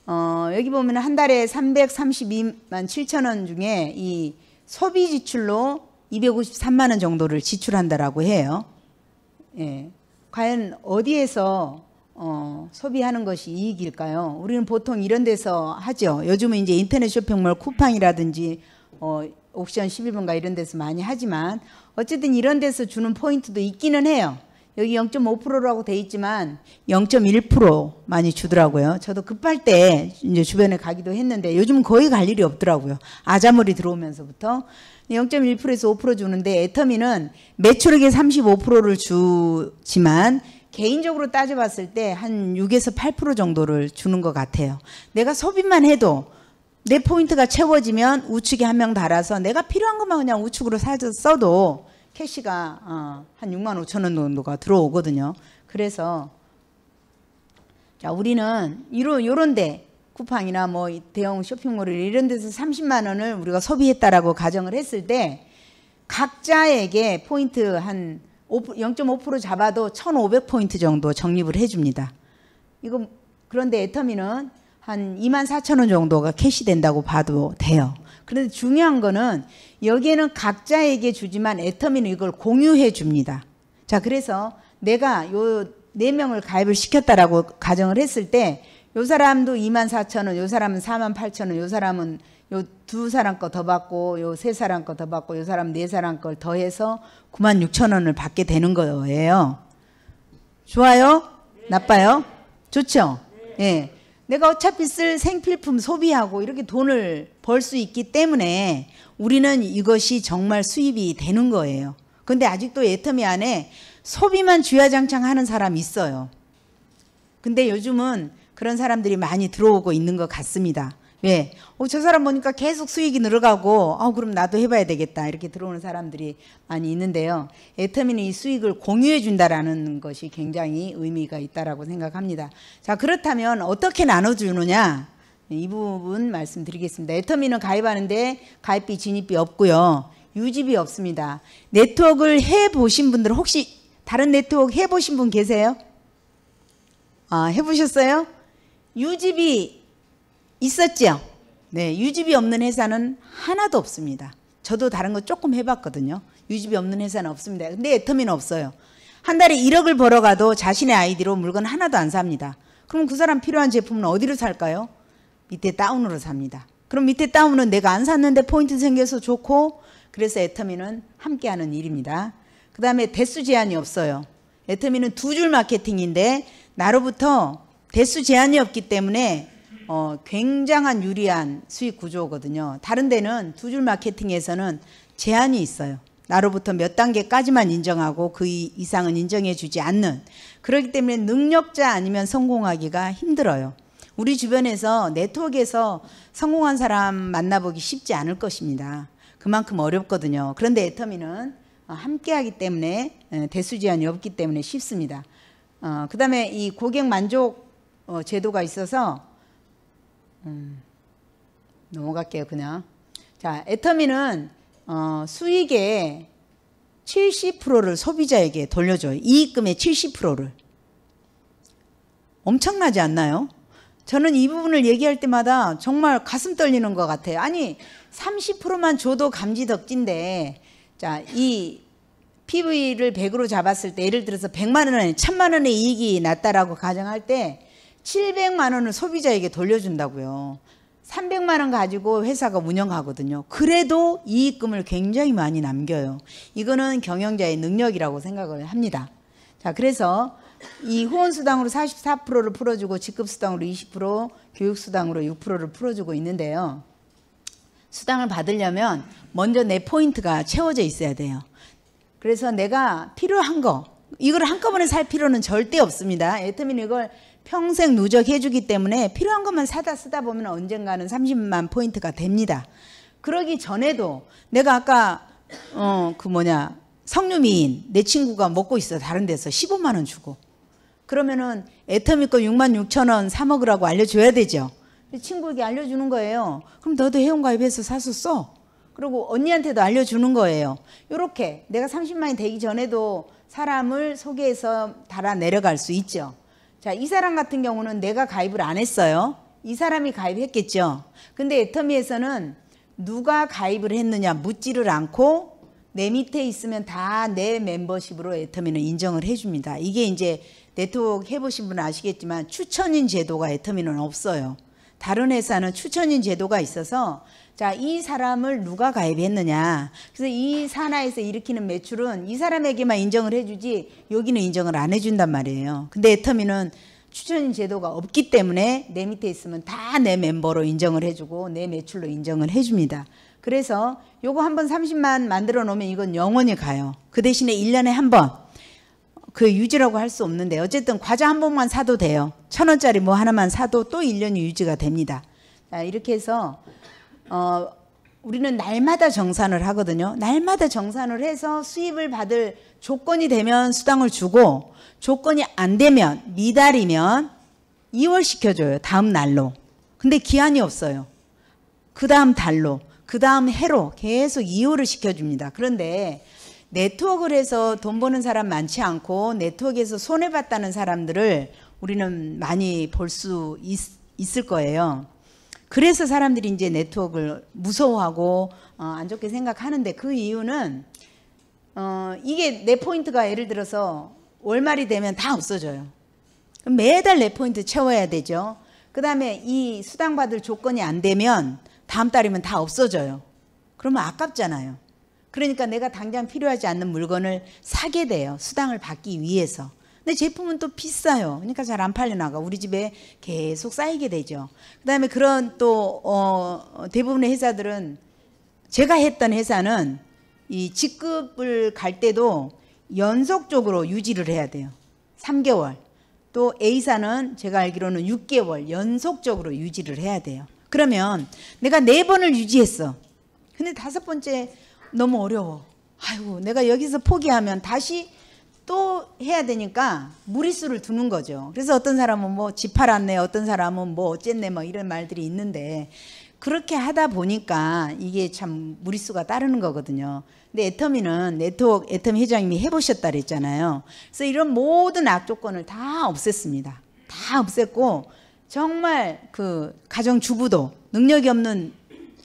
Speaker 2: 어, 여기 보면 한 달에 332만 7천 원 중에 이 소비 지출로 253만 원 정도를 지출한다라고 해요. 예. 과연 어디에서 어, 소비하는 것이 이익일까요? 우리는 보통 이런 데서 하죠. 요즘은 이제 인터넷 쇼핑몰 쿠팡이라든지 어, 옥션 11번가 이런 데서 많이 하지만 어쨌든 이런 데서 주는 포인트도 있기는 해요. 여기 0.5%라고 돼 있지만 0.1% 많이 주더라고요. 저도 급할 때 이제 주변에 가기도 했는데 요즘 거의 갈 일이 없더라고요. 아자물이 들어오면서부터 0.1%에서 5% 주는데 애터미는 매출액의 35%를 주지만 개인적으로 따져봤을 때 한 6에서 8% 정도를 주는 것 같아요. 내가 소비만 해도 내 포인트가 채워지면 우측에 한 명 달아서 내가 필요한 것만 그냥 우측으로 사서 써도 캐시가 어, 한 6만 5천 원 정도가 들어오거든요. 그래서 자 우리는 이런 요런데 쿠팡이나 뭐 대형 쇼핑몰 이런 데서 30만 원을 우리가 소비했다라고 가정을 했을 때 각자에게 포인트 한 0.5% 잡아도 1,500포인트 정도 적립을 해줍니다. 이거 그런데 애터미는 한 24,000원 정도가 캐시된다고 봐도 돼요. 그런데 중요한 거는 여기에는 각자에게 주지만 애터미는 이걸 공유해 줍니다. 자, 그래서 내가 요 4명을 가입을 시켰다라고 가정을 했을 때요 사람도 2만 4천 원, 요 사람은 4만 8천 원, 요 사람은 요 두 사람 거 더 받고 요 세 사람 거 더 받고 요 사람 네 사람 걸 더해서 9만 6천 원을 받게 되는 거예요. 좋아요? 네. 나빠요? 좋죠? 네. 예. 내가 어차피 쓸 생필품 소비하고 이렇게 돈을 벌 수 있기 때문에 우리는 이것이 정말 수입이 되는 거예요. 근데 아직도 예터미 안에 소비만 주야장창 하는 사람이 있어요. 근데 요즘은 그런 사람들이 많이 들어오고 있는 것 같습니다. 왜? 예. 어, 저 사람 보니까 계속 수익이 늘어가고, 어, 그럼 나도 해봐야 되겠다. 이렇게 들어오는 사람들이 많이 있는데요. 애터미는 이 수익을 공유해준다라는 것이 굉장히 의미가 있다라고 생각합니다. 자, 그렇다면 어떻게 나눠주느냐? 네, 이 부분 말씀드리겠습니다. 애터미는 가입하는데 가입비, 진입비 없고요. 유지비 없습니다. 네트워크를 해보신 분들 혹시 다른 네트워크 해보신 분 계세요? 아, 해보셨어요? 유집이 있었죠. 네, 유집이 없는 회사는 하나도 없습니다. 저도 다른 거 조금 해봤거든요. 유집이 없는 회사는 없습니다. 근데 애터미는 없어요. 한 달에 1억을 벌어가도 자신의 아이디로 물건 하나도 안 삽니다. 그럼 그 사람 필요한 제품은 어디로 살까요? 밑에 다운으로 삽니다. 그럼 밑에 다운은 내가 안 샀는데 포인트 생겨서 좋고 그래서 애터미는 함께하는 일입니다. 그 다음에 대수 제한이 없어요. 애터미는 두 줄 마케팅인데 나로부터 대수 제한이 없기 때문에 어, 굉장한 유리한 수익 구조거든요. 다른 데는 두줄 마케팅에서는 제한이 있어요. 나로부터 몇 단계까지만 인정하고 그 이상은 인정해 주지 않는 그렇기 때문에 능력자 아니면 성공하기가 힘들어요. 우리 주변에서 네트워크에서 성공한 사람 만나보기 쉽지 않을 것입니다. 그만큼 어렵거든요. 그런데 애터미는 어, 함께하기 때문에 대수 제한이 없기 때문에 쉽습니다. 어, 그 다음에 이 고객 만족 어, 제도가 있어서 음, 넘어갈게요 그냥 자 애터미는 어, 수익의 70%를 소비자에게 돌려줘요 이익금의 70%를 엄청나지 않나요? 저는 이 부분을 얘기할 때마다 정말 가슴 떨리는 것 같아요 아니 30%만 줘도 감지덕진데 자이 PV를 100으로 잡았을 때 예를 들어서 100만 원에 1000만 원의 이익이 났다라고 가정할 때 700만 원을 소비자에게 돌려준다고요. 300만 원 가지고 회사가 운영하거든요. 그래도 이익금을 굉장히 많이 남겨요. 이거는 경영자의 능력이라고 생각을 합니다. 자, 그래서 이 후원수당으로 44%를 풀어주고 직급수당으로 20%, 교육수당으로 6%를 풀어주고 있는데요. 수당을 받으려면 먼저 내 포인트가 채워져 있어야 돼요. 그래서 내가 필요한 거, 이걸 한꺼번에 살 필요는 절대 없습니다. 애터민 이걸 평생 누적해주기 때문에 필요한 것만 사다 쓰다 보면 언젠가는 30만 포인트가 됩니다. 그러기 전에도 내가 아까 어그 뭐냐 성류미인 내 친구가 먹고 있어 다른 데서 15만 원 주고 그러면은 애터미거 6만 6천 원사 먹으라고 알려줘야 되죠. 친구에게 알려주는 거예요. 그럼 너도 회원가입해서 사서 써. 그리고 언니한테도 알려주는 거예요. 이렇게 내가 30만이 되기 전에도 사람을 소개해서 달아 내려갈 수 있죠. 자, 이 사람 같은 경우는 내가 가입을 안 했어요. 이 사람이 가입했겠죠. 근데 애터미에서는 누가 가입을 했느냐 묻지를 않고 내 밑에 있으면 다 내 멤버십으로 애터미는 인정을 해줍니다. 이게 이제 네트워크 해보신 분은 아시겠지만 추천인 제도가 애터미는 없어요. 다른 회사는 추천인 제도가 있어서 자, 이 사람을 누가 가입했느냐. 그래서 이 산하에서 일으키는 매출은 이 사람에게만 인정을 해주지 여기는 인정을 안 해준단 말이에요. 근데 애터미는 추천 제도가 없기 때문에 내 밑에 있으면 다 내 멤버로 인정을 해주고 내 매출로 인정을 해줍니다. 그래서 요거 한 번 30만 만들어 놓으면 이건 영원히 가요. 그 대신에 1년에 한 번. 그 유지라고 할 수 없는데 어쨌든 과자 한 번만 사도 돼요. 천 원짜리 뭐 하나만 사도 또 1년이 유지가 됩니다. 자, 이렇게 해서 어, 우리는 날마다 정산을 하거든요. 날마다 정산을 해서 수입을 받을 조건이 되면 수당을 주고 조건이 안 되면 미달이면 이월시켜줘요. 다음 날로. 근데 기한이 없어요. 그 다음 달로, 그 다음 해로 계속 이월을 시켜줍니다. 그런데 네트워크를 해서 돈 버는 사람 많지 않고 네트워크에서 손해봤다는 사람들을 우리는 많이 볼 수 있을 거예요. 그래서 사람들이 이제 네트워크를 무서워하고 어, 안 좋게 생각하는데 그 이유는 어, 이게 내 포인트가 예를 들어서 월말이 되면 다 없어져요. 매달 내 포인트 채워야 되죠. 그 다음에 이 수당받을 조건이 안 되면 다음 달이면 다 없어져요. 그러면 아깝잖아요. 그러니까 내가 당장 필요하지 않는 물건을 사게 돼요. 수당을 받기 위해서. 근데 제품은 또 비싸요. 그러니까 잘 안 팔려 나가. 우리 집에 계속 쌓이게 되죠. 그다음에 그런 또 어, 대부분의 회사들은 제가 했던 회사는 이 직급을 갈 때도 연속적으로 유지를 해야 돼요. 3개월. 또 A사는 제가 알기로는 6개월 연속적으로 유지를 해야 돼요. 그러면 내가 4 번을 유지했어. 근데 다섯 번째 너무 어려워. 아이고, 내가 여기서 포기하면 다시 또 해야 되니까 무리수를 두는 거죠. 그래서 어떤 사람은 뭐지 팔았네, 어떤 사람은 뭐 어쨌네, 뭐 이런 말들이 있는데 그렇게 하다 보니까 이게 참 무리수가 따르는 거거든요. 근데 애터미는 네트워크 애터미 회장님이 해보셨다 그랬잖아요. 그래서 이런 모든 악조건을 다 없앴습니다. 다 없앴고 정말 그 가정 주부도 능력이 없는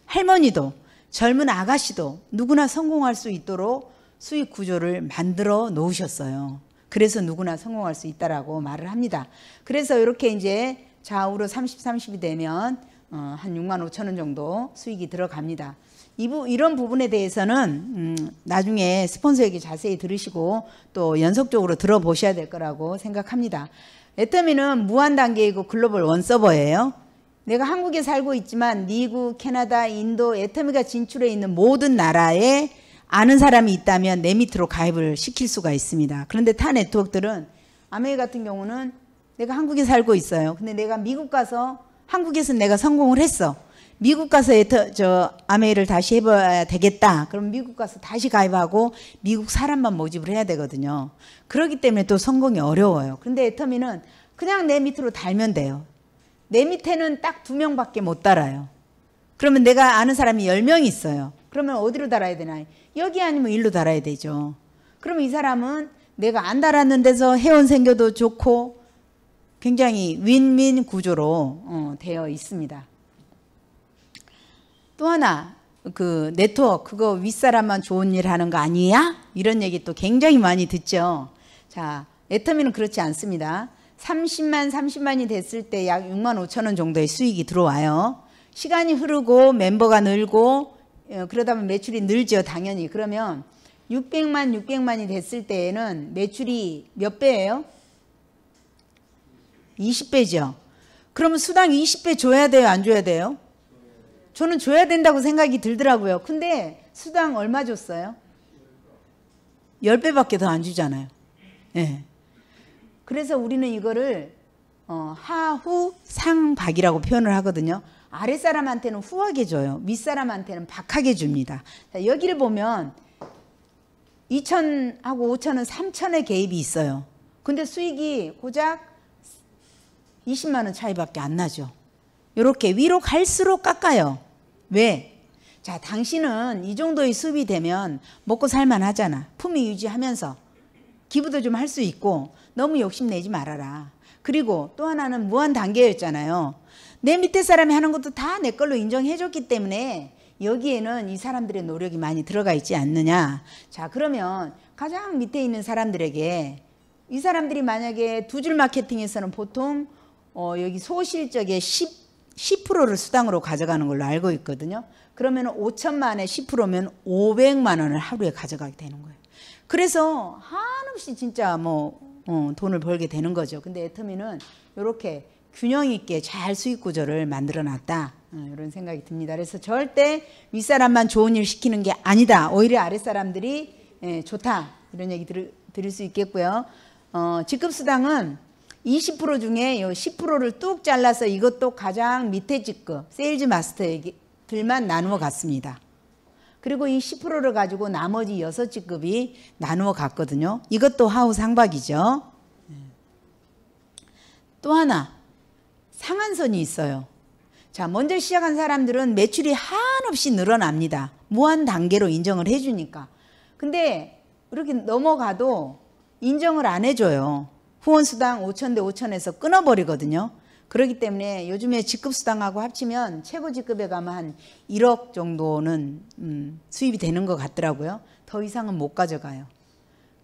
Speaker 2: 할머니도 젊은 아가씨도 누구나 성공할 수 있도록 수익 구조를 만들어 놓으셨어요. 그래서 누구나 성공할 수 있다라고 말을 합니다. 그래서 이렇게 이제 좌우로 30, 30이 되면 어, 한 6만 5천 원 정도 수익이 들어갑니다. 부, 이런 부분에 대해서는 음, 나중에 스폰서에게 자세히 들으시고 또 연속적으로 들어보셔야 될 거라고 생각합니다. 애터미는 무한 단계이고 글로벌 원 서버예요. 내가 한국에 살고 있지만 미국, 캐나다, 인도, 애터미가 진출해 있는 모든 나라에 아는 사람이 있다면 내 밑으로 가입을 시킬 수가 있습니다. 그런데 타 네트워크들은 아메이 같은 경우는 내가 한국에 살고 있어요. 근데 내가 미국 가서 한국에서 내가 성공을 했어. 미국 가서 애터저 아메이를 다시 해봐야 되겠다. 그럼 미국 가서 다시 가입하고 미국 사람만 모집을 해야 되거든요. 그렇기 때문에 또 성공이 어려워요. 근데 에터미는 그냥 내 밑으로 달면 돼요. 내 밑에는 딱 두 명밖에 못 달아요. 그러면 내가 아는 사람이 열명 있어요. 그러면 어디로 달아야 되나? 요 여기 아니면 일로 달아야 되죠. 그러면 이 사람은 내가 안 달았는 데서 회원 생겨도 좋고 굉장히 윈윈 구조로 어, 되어 있습니다. 또 하나 그 네트워크 그거 윗사람만 좋은 일 하는 거 아니야? 이런 얘기 또 굉장히 많이 듣죠. 자, 애터미는 그렇지 않습니다. 30만 30만이 됐을 때 약 6만 5천 원 정도의 수익이 들어와요. 시간이 흐르고 멤버가 늘고 예, 그러다 보면 매출이 늘죠, 당연히. 그러면 600만, 600만이 됐을 때에는 매출이 몇 배예요? 20배죠. 그러면 수당 20배 줘야 돼요, 안 줘야 돼요? 저는 줘야 된다고 생각이 들더라고요. 근데 수당 얼마 줬어요? 10배밖에 더 안 주잖아요. 예. 네. 그래서 우리는 이거를 어, 하후 상박이라고 표현을 하거든요. 아랫사람한테는 후하게 줘요. 윗사람한테는 박하게 줍니다. 자, 여기를 보면 2천하고 5천은 3천의 개입이 있어요. 근데 수익이 고작 20만 원 차이밖에 안 나죠. 이렇게 위로 갈수록 깎아요. 왜? 자, 당신은 이 정도의 수입이 되면 먹고 살만 하잖아. 품위 유지하면서 기부도 좀 할 수 있고 너무 욕심내지 말아라. 그리고 또 하나는 무한 단계였잖아요. 내 밑에 사람이 하는 것도 다 내 걸로 인정해줬기 때문에 여기에는 이 사람들의 노력이 많이 들어가 있지 않느냐. 자, 그러면 가장 밑에 있는 사람들에게 이 사람들이 만약에 두 줄 마케팅에서는 보통 어, 여기 소실적의 10, 10%를 수당으로 가져가는 걸로 알고 있거든요. 그러면 5천만에 10%면 500만 원을 하루에 가져가게 되는 거예요. 그래서 한없이 진짜 뭐 어, 돈을 벌게 되는 거죠. 근데 애터미는 이렇게 균형 있게 잘 수익 구조를 만들어 놨다. 어, 이런 생각이 듭니다. 그래서 절대 윗사람만 좋은 일 시키는 게 아니다. 오히려 아랫사람들이 예, 좋다. 이런 얘기 들, 드릴 수 있겠고요. 어, 직급수당은 20% 중에 요 10%를 뚝 잘라서 이것도 가장 밑에 직급, 세일즈 마스터들만 나누어 갔습니다. 그리고 이 10%를 가지고 나머지 6직급이 나누어 갔거든요. 이것도 하우 상박이죠. 예. 또 하나, 상한선이 있어요. 자, 먼저 시작한 사람들은 매출이 한없이 늘어납니다. 무한 단계로 인정을 해주니까. 근데 이렇게 넘어가도 인정을 안 해줘요. 후원수당 5천 대 5천에서 끊어버리거든요. 그렇기 때문에 요즘에 직급수당하고 합치면 최고 직급에 가면 한 1억 정도는 음, 수입이 되는 것 같더라고요. 더 이상은 못 가져가요.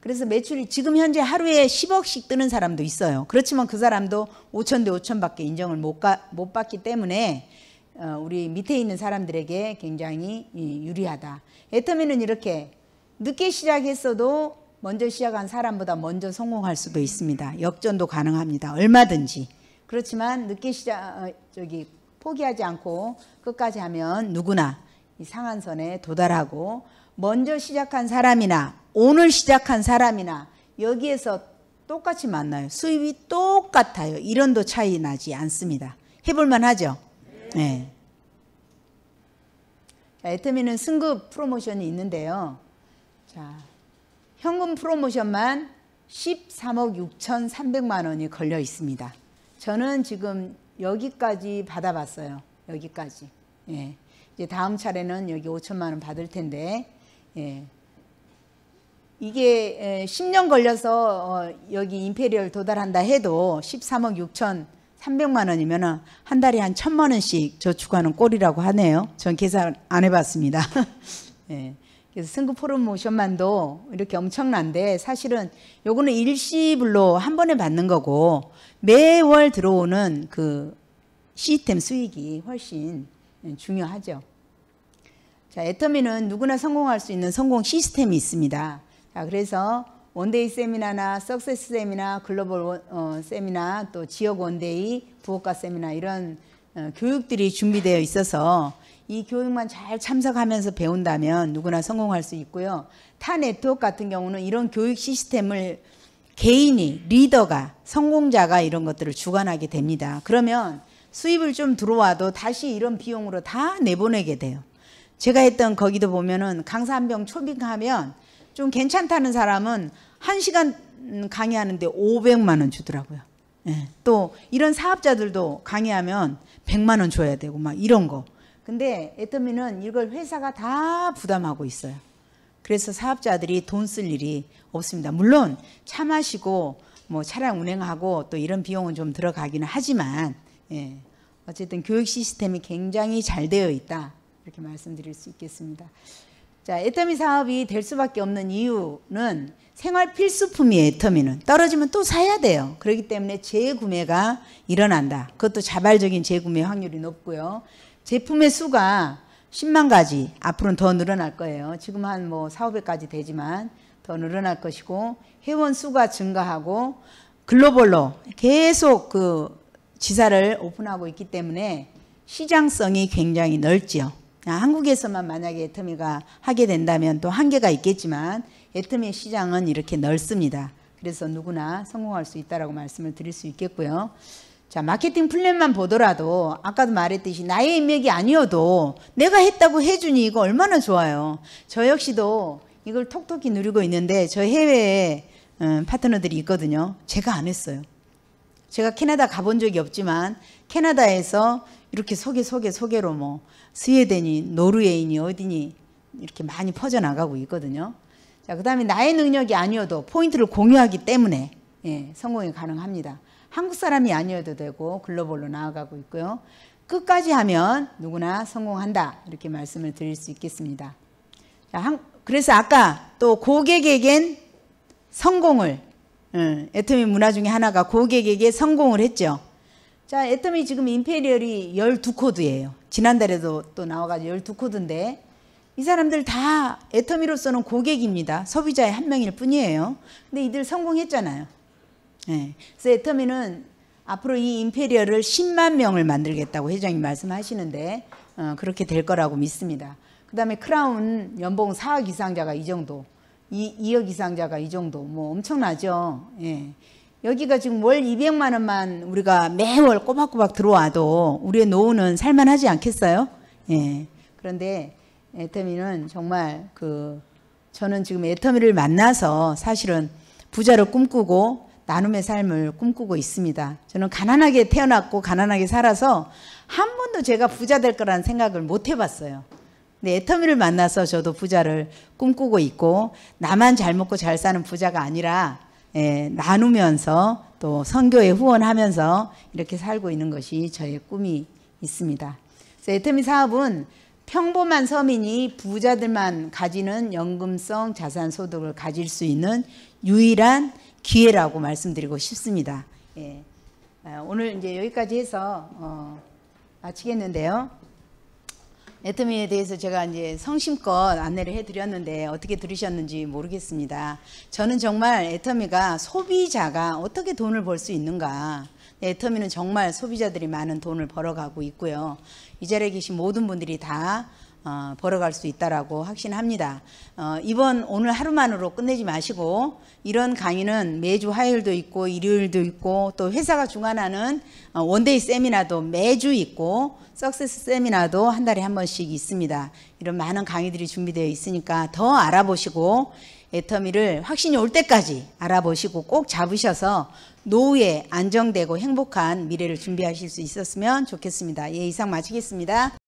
Speaker 2: 그래서 매출이 지금 현재 하루에 10억씩 뜨는 사람도 있어요. 그렇지만 그 사람도 5천 대 5천밖에 인정을 못, 가, 못 받기 때문에 어, 우리 밑에 있는 사람들에게 굉장히 유리하다. 애터미는 이렇게 늦게 시작했어도 먼저 시작한 사람보다 먼저 성공할 수도 있습니다. 역전도 가능합니다. 얼마든지. 그렇지만 늦게 시작 어, 저기 포기하지 않고 끝까지 하면 누구나 이 상한선에 도달하고 먼저 시작한 사람이나 오늘 시작한 사람이나 여기에서 똑같이 만나요. 수입이 똑같아요. 이런도 차이 나지 않습니다. 해볼만 하죠? 네. 자, 애터미는 승급 프로모션이 있는데요. 자, 현금 프로모션만 13억 6,300만 원이 걸려 있습니다. 저는 지금 여기까지 받아봤어요. 여기까지. 예. 이제 다음 차례는 여기 5천만 원 받을 텐데 예. 이게 10년 걸려서 어, 여기 임페리얼 도달한다 해도 13억 6천 300만 원이면 한 달에 한 천만 원씩 저축하는 꼴이라고 하네요. 전 계산 안 해봤습니다. *laughs* 예. 그래서 승급 프로모션만도 이렇게 엄청난데 사실은 요거는 일시불로 한 번에 받는 거고 매월 들어오는 그 시스템 수익이 훨씬 예, 중요하죠. 자, 애터미는 누구나 성공할 수 있는 성공 시스템이 있습니다. 자, 그래서 원데이 세미나나 석세스 세미나, 글로벌 원, 어, 세미나, 또 지역 원데이, 부업가 세미나 이런 어, 교육들이 준비되어 있어서 이 교육만 잘 참석하면서 배운다면 누구나 성공할 수 있고요. 타 네트워크 같은 경우는 이런 교육 시스템을 개인이 리더가 성공자가 이런 것들을 주관하게 됩니다. 그러면 수입을 좀 들어와도 다시 이런 비용으로 다 내보내게 돼요. 제가 했던 거기도 보면은 강사 한병 초빙하면 좀 괜찮다는 사람은 한 시간 강의하는데 500만 원 주더라고요. 예. 또 이런 사업자들도 강의하면 100만 원 줘야 되고 막 이런 거. 근데 애터미는 이걸 회사가 다 부담하고 있어요. 그래서 사업자들이 돈 쓸 일이 없습니다. 물론 차 마시고 뭐 차량 운행하고 또 이런 비용은 좀 들어가기는 하지만 예. 어쨌든 교육 시스템이 굉장히 잘 되어 있다. 이렇게 말씀드릴 수 있겠습니다. 자, 애터미 사업이 될 수밖에 없는 이유는 생활 필수품이에요, 애터미는. 떨어지면 또 사야 돼요. 그렇기 때문에 재구매가 일어난다. 그것도 자발적인 재구매 확률이 높고요. 제품의 수가 10만 가지, 앞으로는 더 늘어날 거예요. 지금 한뭐 4, 500가지 되지만 더 늘어날 것이고 회원 수가 증가하고 글로벌로 계속 그 지사를 오픈하고 있기 때문에 시장성이 굉장히 넓지요. 아, 한국에서만 만약에 애터미가 하게 된다면 또 한계가 있겠지만 애터미 시장은 이렇게 넓습니다. 그래서 누구나 성공할 수 있다라고 말씀을 드릴 수 있겠고요. 자, 마케팅 플랜만 보더라도 아까도 말했듯이 나의 인맥이 아니어도 내가 했다고 해주니 이거 얼마나 좋아요. 저 역시도 이걸 톡톡히 누리고 있는데 저 해외에 어, 파트너들이 있거든요. 제가 안 했어요. 제가 캐나다 가본 적이 없지만 캐나다에서 이렇게 소개 소개 소개로 뭐 스웨덴이 노르웨이니 어디니 이렇게 많이 퍼져나가고 있거든요. 자, 그 다음에 나의 능력이 아니어도 포인트를 공유하기 때문에 예, 성공이 가능합니다. 한국 사람이 아니어도 되고 글로벌로 나아가고 있고요. 끝까지 하면 누구나 성공한다 이렇게 말씀을 드릴 수 있겠습니다. 자, 한, 그래서 아까 또 고객에겐 성공을 음, 애터미 문화 중에 하나가 고객에게 성공을 했죠. 자, 애터미 지금 임페리얼이 12코드예요. 지난달에도 또 나와가지고 12코드인데 이 사람들 다 애터미로서는 고객입니다. 소비자의 한 명일 뿐이에요. 근데 이들 성공했잖아요. 네. 그래서 애터미는 앞으로 이 임페리얼을 10만 명을 만들겠다고 회장님 말씀하시는데 어, 그렇게 될 거라고 믿습니다. 그 다음에 크라운 연봉 4억 이상자가 이 정도, 이, 2억 이상자가 이 정도, 뭐 엄청나죠. 예. 여기가 지금 월 200만 원만 우리가 매월 꼬박꼬박 들어와도 우리의 노후는 살만하지 않겠어요? 예. 그런데 애터미는 정말 그 저는 지금 애터미를 만나서 사실은 부자를 꿈꾸고 나눔의 삶을 꿈꾸고 있습니다. 저는 가난하게 태어났고 가난하게 살아서 한 번도 제가 부자 될 거라는 생각을 못 해봤어요. 근데 애터미를 만나서 저도 부자를 꿈꾸고 있고 나만 잘 먹고 잘 사는 부자가 아니라 예, 나누면서 또 선교에 후원하면서 이렇게 살고 있는 것이 저의 꿈이 있습니다. 그터미 사업은 평범한 서민이 부자들만 가지는 연금성 자산 소득을 가질 수 있는 유일한 기회라고 말씀드리고 싶습니다. 예. 아, 오늘 이제 여기까지 해서 어, 마치겠는데요. 애터미에 대해서 제가 이제 성심껏 안내를 해드렸는데 어떻게 들으셨는지 모르겠습니다. 저는 정말 애터미가 소비자가 어떻게 돈을 벌 수 있는가. 네, 애터미는 정말 소비자들이 많은 돈을 벌어가고 있고요. 이 자리에 계신 모든 분들이 다 어, 벌어갈 수 있다라고 확신합니다. 어, 이번 오늘 하루만으로 끝내지 마시고 이런 강의는 매주 화요일도 있고 일요일도 있고 또 회사가 중간하는 어, 원데이 세미나도 매주 있고 석세스 세미나도 한 달에 한 번씩 있습니다. 이런 많은 강의들이 준비되어 있으니까 더 알아보시고 애터미를 확신이 올 때까지 알아보시고 꼭 잡으셔서 노후에 안정되고 행복한 미래를 준비하실 수 있었으면 좋겠습니다. 예, 이상 마치겠습니다.